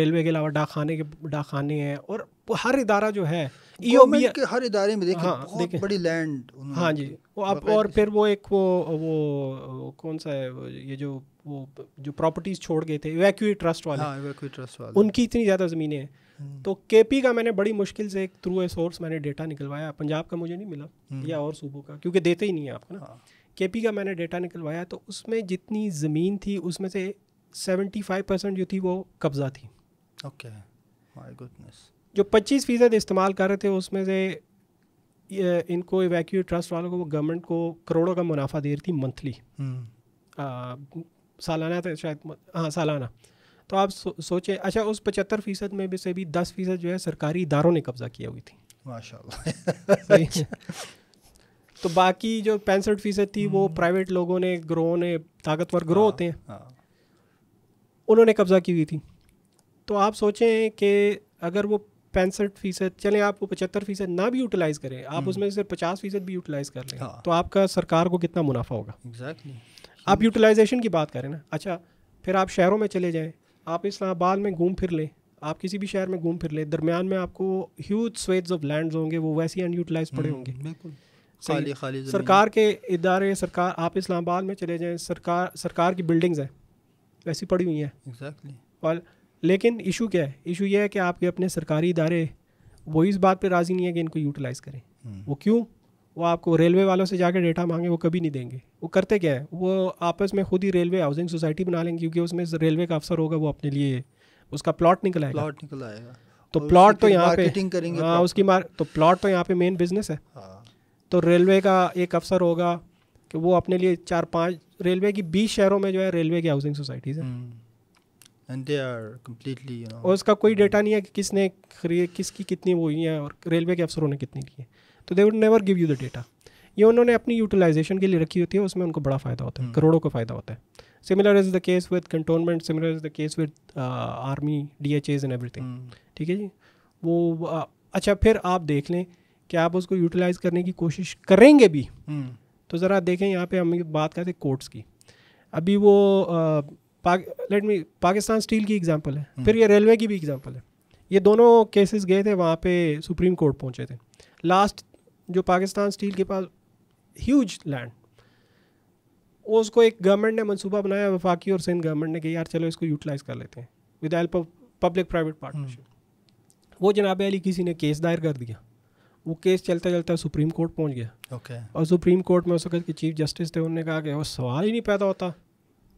रेलवे के अलावा डाकखाने के डाकखाने हैं और हर इदारा जो है e के हर इदारे में देखें, हाँ, बहुत देखें। बड़ी लैंड हाँ जी वो आप और फिर वो एक वो वो कौन सा है ये जो वो जो प्रॉपर्टीज छोड़ गए थे इवैक्यूई ट्रस्ट वाले हाँ, ट्रस्ट वाले उनकी इतनी ज़्यादा ज़मीनें हैं हम्म। तो केपी का मैंने बड़ी मुश्किल से एक थ्रू ए सोर्स मैंने डेटा निकलवाया पंजाब का मुझे नहीं मिला हम्म। या और सूबों का क्योंकि देते ही नहीं है आपको ना हाँ। केपी का मैंने डेटा निकलवाया तो उसमें जितनी ज़मीन थी उसमें से सेवेंटी फाइव परसेंट जो थी वो कब्ज़ा थी ओके माय गुडनेस जो पच्चीस फ़ीसद इस्तेमाल कर रहे थे उसमें से इनको इवैक्यू ट्रस्ट वालों को वो गवर्नमेंट को करोड़ों का मुनाफा दे रही थी मंथली हम्म। सालाना था शायद हाँ सालाना तो आप सो, सोचें अच्छा उस पचहत्तर फ़ीसद में भी से भी दस फ़ीसद जो है सरकारी इदारों ने कब्ज़ा किया हुई थी माशा तो बाकी जो पैंसठ फ़ीसद थी वो हम्म। प्राइवेट लोगों ने ग्रोह ने ताकतवर ग्रोह हाँ, होते हैं हाँ। उन्होंने कब्ज़ा की हुई थी तो आप सोचें कि अगर वो पैंसठ फ़ीसद चले आप वो पचहत्तर फ़ीसद ना भी यूटिलाइज़ करें आप हम्म। उसमें से पचास फ़ीसद भी यूटिलाइज़ कर लें हाँ। तो आपका सरकार को कितना मुनाफा होगा एग्जैक्टली exactly. आप यूटिलाइजेशन की बात करें ना अच्छा फिर आप शहरों में चले जाएँ आप इस्लामाबाद में घूम फिर लें आप किसी भी शहर में घूम फिर लें दरमियान में आपको ह्यूज स्वेट्स ऑफ लैंड होंगे वो वैसे अनयूटिलाइज पड़े हम्म, होंगे खाली खाली सरकार के इदारे सरकार आप इस्लामाबाद में चले जाएं सरकार सरकार की बिल्डिंग्स हैं वैसी पड़ी हुई हैं एग्जैक्टली और लेकिन इशू क्या है इशू यह है कि आपके अपने सरकारी इदारे वो इस बात पे राज़ी नहीं है कि इनको यूटिलाइज़ करें हम्म। वो क्यों वो आपको रेलवे वालों से जाकर डेटा मांगे वो कभी नहीं देंगे वो करते क्या है वो आपस में खुद ही रेलवे हाउसिंग सोसाइटी बना लेंगे क्योंकि उसमें रेलवे का अफसर होगा वो अपने लिए उसका प्लॉट निकल आएगा प्लॉट निकल आएगा तो, तो प्लॉट हाँ, तो।, तो, तो यहाँ पे हाँ उसकी मार तो प्लॉट तो यहाँ पे मेन बिजनेस है तो रेलवे का एक अफसर होगा कि वो अपने लिए चार पाँच रेलवे की बीस शहरों में जो है रेलवे की हाउसिंग सोसाइटीज़ है एंड दे आर कम्प्लीटली उसका कोई डेटा नहीं है कि किसने खरीद किसकी कितनी वो हुई है और रेलवे के अफसरों ने कितनी ली है तो they would never give you the data ये उन्होंने अपनी यूटिलाइजेशन के लिए रखी होती है उसमें उनको बड़ा फ़ायदा होता है हम्म। करोड़ों का फ़ायदा होता है similar is the case with cantonment similar is the case with army D H A and everything ठीक है जी वो आ, अच्छा फिर आप देख लें कि आप उसको यूटिलाइज़ करने की कोशिश करेंगे भी हम्म। तो ज़रा देखें यहाँ पे हम बात करते हैं कोर्ट्स की अभी वो लेट मी पाकिस्तान स्टील की एग्जांपल है हम्म। फिर ये रेलवे की भी एग्जांपल है ये दोनों केसेस गए थे वहाँ पे सुप्रीम कोर्ट पहुँचे थे लास्ट जो पाकिस्तान स्टील के पास ह्यूज लैंड उसको एक गवर्नमेंट ने मनसूबा बनाया वफाकी और सिंध गवर्नमेंट ने कि यार चलो इसको यूटिलाइज़ कर लेते हैं with help of public private partnership वो जनाब अली किसी ने केस दायर कर दिया वो केस चलता चलता सुप्रीम कोर्ट पहुंच गया ओके okay. और सुप्रीम कोर्ट में उस वक्त के चीफ जस्टिस थे उन्होंने कहा कि वो सवाल ही नहीं पैदा होता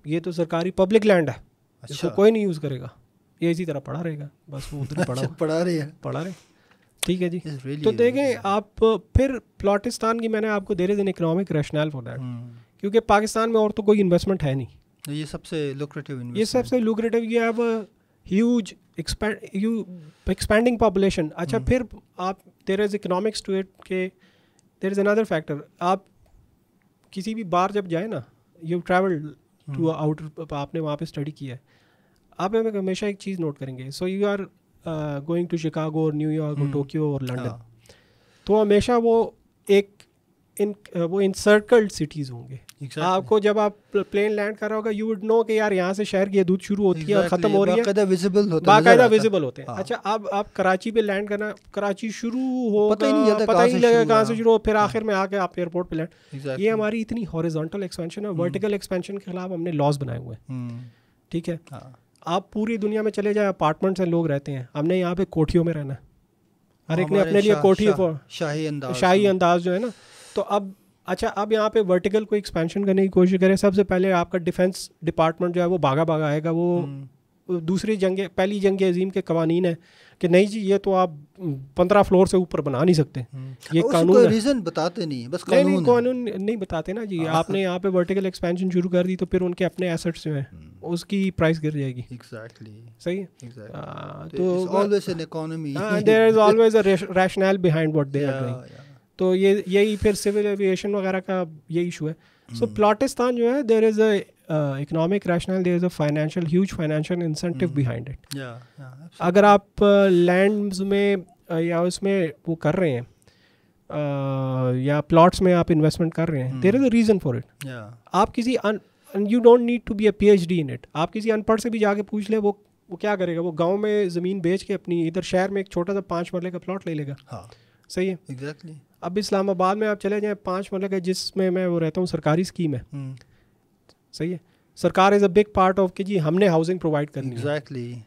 ये तो सरकारी पब्लिक लैंड है अच्छा। इसको कोई नहीं यूज़ करेगा ये इसी तरह पड़ा रहेगा बस वो उधर पड़ा पड़ा रहे पड़ा रहे ठीक है जी really तो देखें आप फिर प्लाटिस्तान की मैंने आपको देर दिन इकोनॉमिक रैशनल फॉर दैट क्योंकि पाकिस्तान में और तो कोई इन्वेस्टमेंट है नहीं तो ये सबसे लुक्रेटिव ये सबसे लुक्रेटिव ये अब ह्यूज एक्सपेंडिंग पॉपुलेशन अच्छा hmm. फिर आप देर इज़ इकनॉमिक टू के देर इज़ अनदर फैक्टर आप किसी भी बार जब जाए ना यू ट्रैवल टू आउटर आपने वहाँ पे स्टडी किया है आप हमेशा एक चीज़ नोट करेंगे so you are going to Chicago और न्यूयॉर्क और टोक्यो और लंडन तो हमेशा वो एक इन uh, वो इंसर्कल्ड सिटीज़ होंगे exactly. आपको जब आप प्लेन लैंड कर रहा होगा यू वुड नो कि यार यहाँ से शहर की दूध शुरू होती exactly. है ख़त्म हो रही है विजिबल हैं बाकायदा विजिबल होते हैं हाँ। अच्छा अब आप कराची पे लैंड करना कराची शुरू हो पता ही नहीं पता ही लगेगा कहाँ से शुरू हो फिर हाँ। आखिर में आके आप एयरपोर्ट पे लैंड ये हमारी इतनी हॉरिजॉन्टल एक्सपेंशन है वर्टिकल hmm. एक्सपेंशन के खिलाफ हमने लॉज बनाए हुए हैं hmm. ठीक है हाँ। आप पूरी दुनिया में चले जाए अपार्टमेंट्स हैं लोग रहते हैं हमने यहाँ पे कोठियों में रहना हर एक ने अपने लिए कोठी शा, शाही अंदाज शाही अंदाज जो है ना तो अब अच्छा अब यहाँ पे वर्टिकल को एक्सपेंशन करने की कोशिश करें सबसे पहले आपका डिफेंस डिपार्टमेंट जो है वो भागा भागा आएगा वो हम्म। दूसरी जंग पहली जंग अजीम के कवानीन है कि नहीं जी ये तो आप पंद्रह फ्लोर से ऊपर बना नहीं सकते हम्म। ये कानून रीजन बताते नहीं बस कानून नहीं, नहीं, कानून नहीं बताते ना जी हाँ। आपने यहाँ पे वर्टिकल एक्सपेंशन शुरू कर दी तो फिर उनके अपने एसेट्स जो है हम्म। उसकी प्राइस गिर जाएगी एग्जैक्टली सही है हाँ, तो always an economy behind what they तो ये यही फिर सिविल एविएशन वगैरह का ये इशू है सो हम्म। प्लाटिस्तान जो है there is a uh, rational rationale there is a financial huge financial incentive mm. अगर आप लैंड uh, में uh, या उसमें वो कर रहे हैं uh, या प्लॉट्स में आप इन्वेस्टमेंट कर रहे हैं there is a reason for it आप किसी you don't need to be a P in it आप किसी अनपढ़ से भी जाके पूछ ले वो वो क्या करेगा वो गांव में ज़मीन बेच के अपनी इधर शहर में एक छोटा सा पाँच मरले का प्लॉट ले लेगा हाँ सही है एग्जैक्टली exactly. अब इस्लामाबाद में आप चले जाएँ पाँच मरले का जिसमें मैं वो रहता हूँ सरकारी स्कीम है hmm. सही है सरकार is a big part of कि जी हमने हाउसिंग प्रोवाइड करनी exactly. है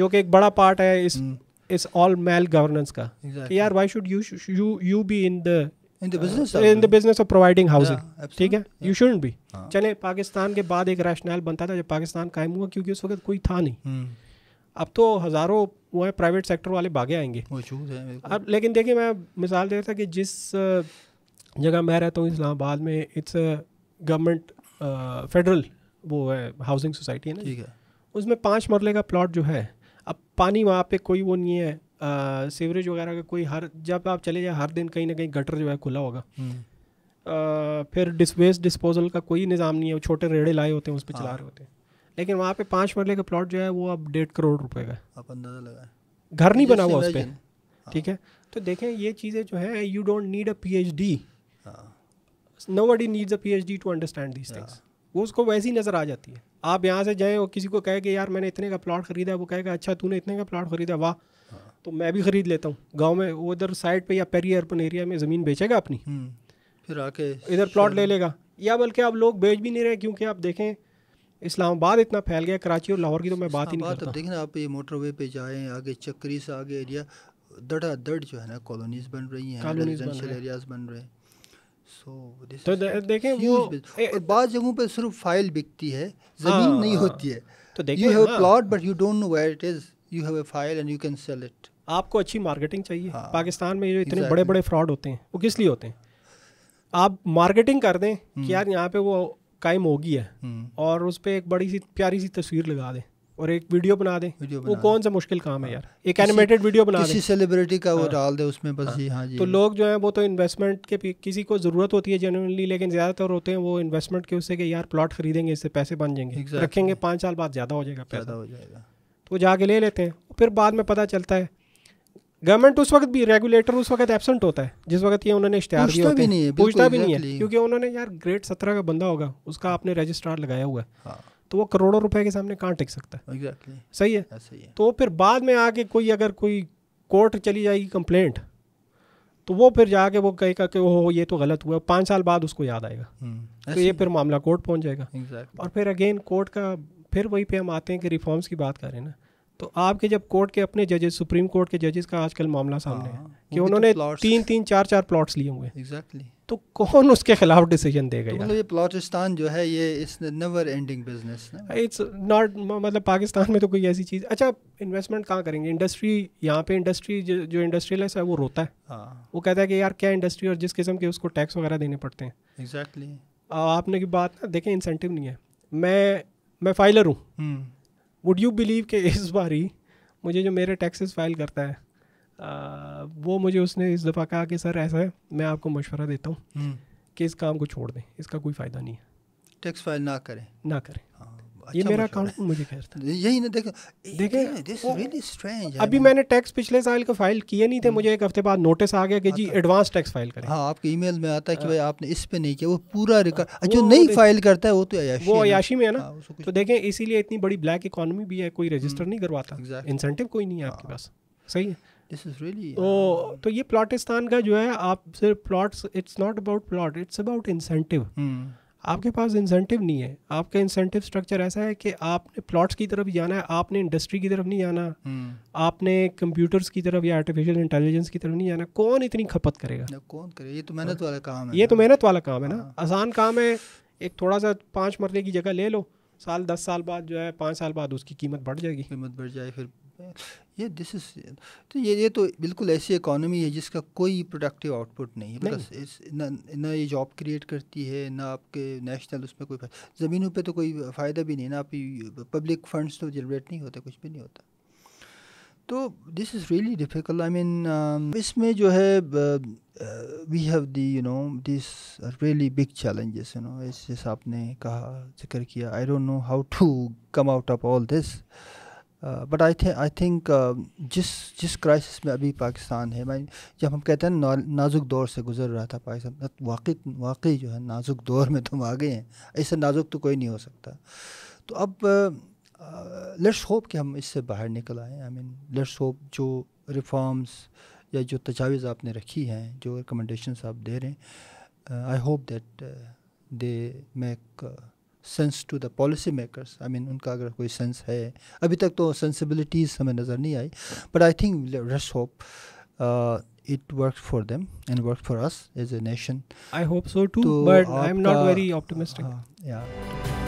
जो कि एक बड़ा पार्ट है इस hmm. इस ऑल मेल गवर्नेंस का exactly. कि यार why should you you you be in the in the business in the business of providing housing ठीक है यू शुडंट बी चले पाकिस्तान के बाद एक रैशनल बनता था जब पाकिस्तान कायम हुआ क्योंकि उस वक्त कोई था नहीं hmm. अब तो हज़ारों वो है प्राइवेट सेक्टर वाले भागे आएंगे अब लेकिन देखिए मैं मिसाल दे रहा था कि जिस जगह मैं रहता हूँ इस्लामाबाद में इट्स गवर्नमेंट फेडरल वो है हाउसिंग सोसाइटी है ना ठीक है उसमें पाँच मरले का प्लॉट जो है अब पानी वहाँ पे कोई वो नहीं है सीवरेज वगैरह का कोई हर जब आप चले जाए हर दिन कहीं ना कहीं गटर जो है खुला होगा आ, हम्म। फिर डिस्वेस्ट डिस्पोजल का कोई निज़ाम नहीं है छोटे रेड़े लाए होते हैं उस पर चला हाँ। रहे होते हैं लेकिन वहाँ पे पाँच मरले का प्लॉट जो है वो अब डेढ़ करोड़ रुपए का आप अंदाज़ा लगाए घर नहीं बना हुआ उस पर ठीक है हाँ। तो देखें ये चीज़ें जो है you don't need a P no nobody needs a P H D to understand these things वो उसको वैसी नज़र आ जाती है आप यहाँ से जाएँ और किसी को कहे कि यार मैंने इतने का प्लाट खरीदा है वो कहेगा अच्छा तूने इतने का प्लाट खरीदा वाह हाँ। तो मैं भी खरीद लेता हूँ गाँव में वो इधर साइड पर या पेरी अर्बन एरिया में ज़मीन बेचेगा अपनी हम्म। फिर आके इधर प्लॉट ले लेगा या बल्कि आप लोग बेच भी नहीं रहे क्योंकि आप देखें इस्लामाबाद इतना फैल गया कराची और लाहौर की तो मैं बात ही नहीं तो करता देखें आप ये मोटरवे पे जाएं आगे चक्री से आगे एरिया दड़ा दड़ जो है ना कॉलोनीज बन रही हैं रेजिडेंशियल एरियाज बन रहे हैं so, तो देखें वो और बाद जगहों पे सिर्फ फाइल बिकती है ज़मीन हाँ, नहीं हाँ। होती है तो देखिए you have plot but you don't know where it is you have a file and you can sell it आपको अच्छी मार्केटिंग चाहिए हाँ, पाकिस्तान में जो इतने exactly. बड़े बड़े फ्रॉड होते हैं वो किस लिए होते हैं आप मार्केटिंग कर दें कि हम्म। यार यहाँ पे वो कायम होगी है हम्म। और उस पर एक बड़ी सी प्यारी सी तस्वीर लगा दें और एक वीडियो बना दे वीडियो बना वो कौन सा मुश्किल काम है हाँ। यार एक एनिमेटेड वीडियो बना किसी सेलिब्रिटी का वो हाँ। डाल दे उसमें बस हाँ। जी हाँ जी तो लोग जो है वो तो इन्वेस्टमेंट के किसी को ज़रूरत होती है जनरली लेकिन ज़्यादातर होते हैं वो इन्वेस्टमेंट के उससे कि यार प्लॉट खरीदेंगे इससे पैसे बन जाएंगे रखेंगे पाँच साल बाद ज़्यादा हो जाएगा पैसा हो जाएगा तो जाके ले लेते हैं फिर बाद में पता चलता है गवर्नमेंट उस वक्त भी रेगुलेटर उस वक्त एबसेंट होता है जिस वक्त ये उन्होंने इश्तेहार दिया पूछता भी नहीं है क्योंकि उन्होंने यार ग्रेड सत्रह का बंदा होगा उसका आपने रजिस्ट्रार लगाया हुआ है तो वो करोड़ों रुपए के सामने कहाँ टिक सकता है exactly. सही है हाँ, सही है तो फिर बाद में आके कोई अगर कोई कोर्ट चली जाएगी कंप्लेंट तो वो फिर जाके वो कहेगा कि ओह ये तो गलत हुआ पाँच साल बाद उसको याद आएगा hmm. तो ये फिर मामला कोर्ट पहुंच जाएगा exactly. और फिर अगेन कोर्ट का फिर वहीं पे हम आते हैं कि रिफॉर्म्स की बात करें ना तो आपके जब कोर्ट के अपने जजेस सुप्रीम कोर्ट के जजेस का आजकल मामला सामने है हाँ, कि तो उन्होंने तीन तीन चार चार प्लॉट्स लिए हुए एग्जैक्टली तो कौन उसके खिलाफ डिसीजन देगा तो मतलब ये प्लॉटिस्तान जो है ये इस never ending business it's not मतलब पाकिस्तान में तो कोई ऐसी चीज़ अच्छा इन्वेस्टमेंट कहाँ करेंगे इंडस्ट्री यहाँ पे इंडस्ट्री जो, जो इंडस्ट्रियलिस्ट है वो रोता है हाँ। वो कहता है कि यार क्या इंडस्ट्री और जिस किस्म के उसको टैक्स वगैरह देने पड़ते हैं एग्जैक्टली exactly. आपने की बात ना देखें इंसेंटिव नहीं है मैं मैं फाइलर हूँ हम्म। वुड यू बिलीव कि इस बार ही मुझे जो मेरे टैक्सेस फाइल करता है आ, वो मुझे उसने इस दफ़ा कहा कि सर ऐसा है मैं आपको मशवरा देता हूँ हम्म। कि इस काम को छोड़ दें इसका कोई फ़ायदा नहीं है टैक्स फाइल ना करें ना करें हाँ अच्छा ये मेरा अकाउंट मुझे खैर यही ना देखो देखे रियली स्ट्रेंज अभी मैंने टैक्स पिछले साल का फाइल किए नहीं थे हम्म। मुझे एक हफ्ते बाद नोटिस आ गया कि जी एडवांस टैक्स फाइल करें हाँ आपके ईमेल में आता है कि हाँ। भाई आपने इस पे नहीं किया वो पूरा रिकॉर्ड हाँ, जो नहीं फाइल करता है वो तो वो अयाशी में है ना हाँ, तो देखें इसीलिए इतनी बड़ी ब्लैक इकोनॉमी भी है कोई रजिस्टर हम्म। नहीं करवाता इंसेंटिव कोई नहीं है आपके पास सही है दिस इज़ रियली तो तो ये प्लॉटिस्तान का जो है आप सिर्फ plots it's not about plot it's about incentive आपके पास इंसेंटिव नहीं है आपका इंसेंटिव स्ट्रक्चर ऐसा है कि आपने प्लॉट्स की तरफ जाना है आपने इंडस्ट्री की तरफ नहीं जाना हम्म। आपने कंप्यूटर्स की तरफ या आर्टिफिशियल इंटेलिजेंस की तरफ नहीं जाना कौन इतनी खपत करेगा कौन करे ये तो मेहनत वाला काम है ये तो मेहनत वाला काम है ना हाँ। आसान काम है एक थोड़ा सा पाँच मरले की जगह ले लो साल दस साल बाद जो है पाँच साल बाद उसकी कीमत बढ़ जाएगी कीमत बढ़ जाए फिर ये दिस इज तो ये ये तो बिल्कुल ऐसी इकोनॉमी है जिसका कोई प्रोडक्टिव आउटपुट नहीं है इस ना ना ये जॉब क्रिएट करती है ना आपके नेशनल उसमें कोई ज़मीनों पे तो कोई फ़ायदा भी नहीं ना आपकी पब्लिक फंड्स तो जनरेट नहीं होते कुछ भी नहीं होता तो this is really difficult I mean इसमें जो है we have the you know this really big challenges you know जैसा आपने कहा जिक्र किया I don't know how to come out of all this but I think I think जिस जिस क्राइसिस में अभी पाकिस्तान है मैं जब हम कहते हैं ना नाजुक दौर से गुजर रहा था पाकिस्तान वाकई वाकई जो है नाजुक दौर में तुम आ गए हैं ऐसे नाजुक तो कोई नहीं हो सकता तो अब लेट्स uh, होप uh, कि हम इससे बाहर निकल आएँ आई मीन लेट्स होप जो रिफॉर्म्स या जो तजावीज़ आपने रखी हैं जो रिकमेंडेशंस आप दे रहे हैं I hope that they make sense to the policy makers I mean उनका अगर कोई सेंस है अभी तक तो सेंसिबिलिटीज़ हमें नज़र नहीं आई but I think let's hope it works for them and works for us as a nation. I hope so too, but I'm not very optimistic. yeah.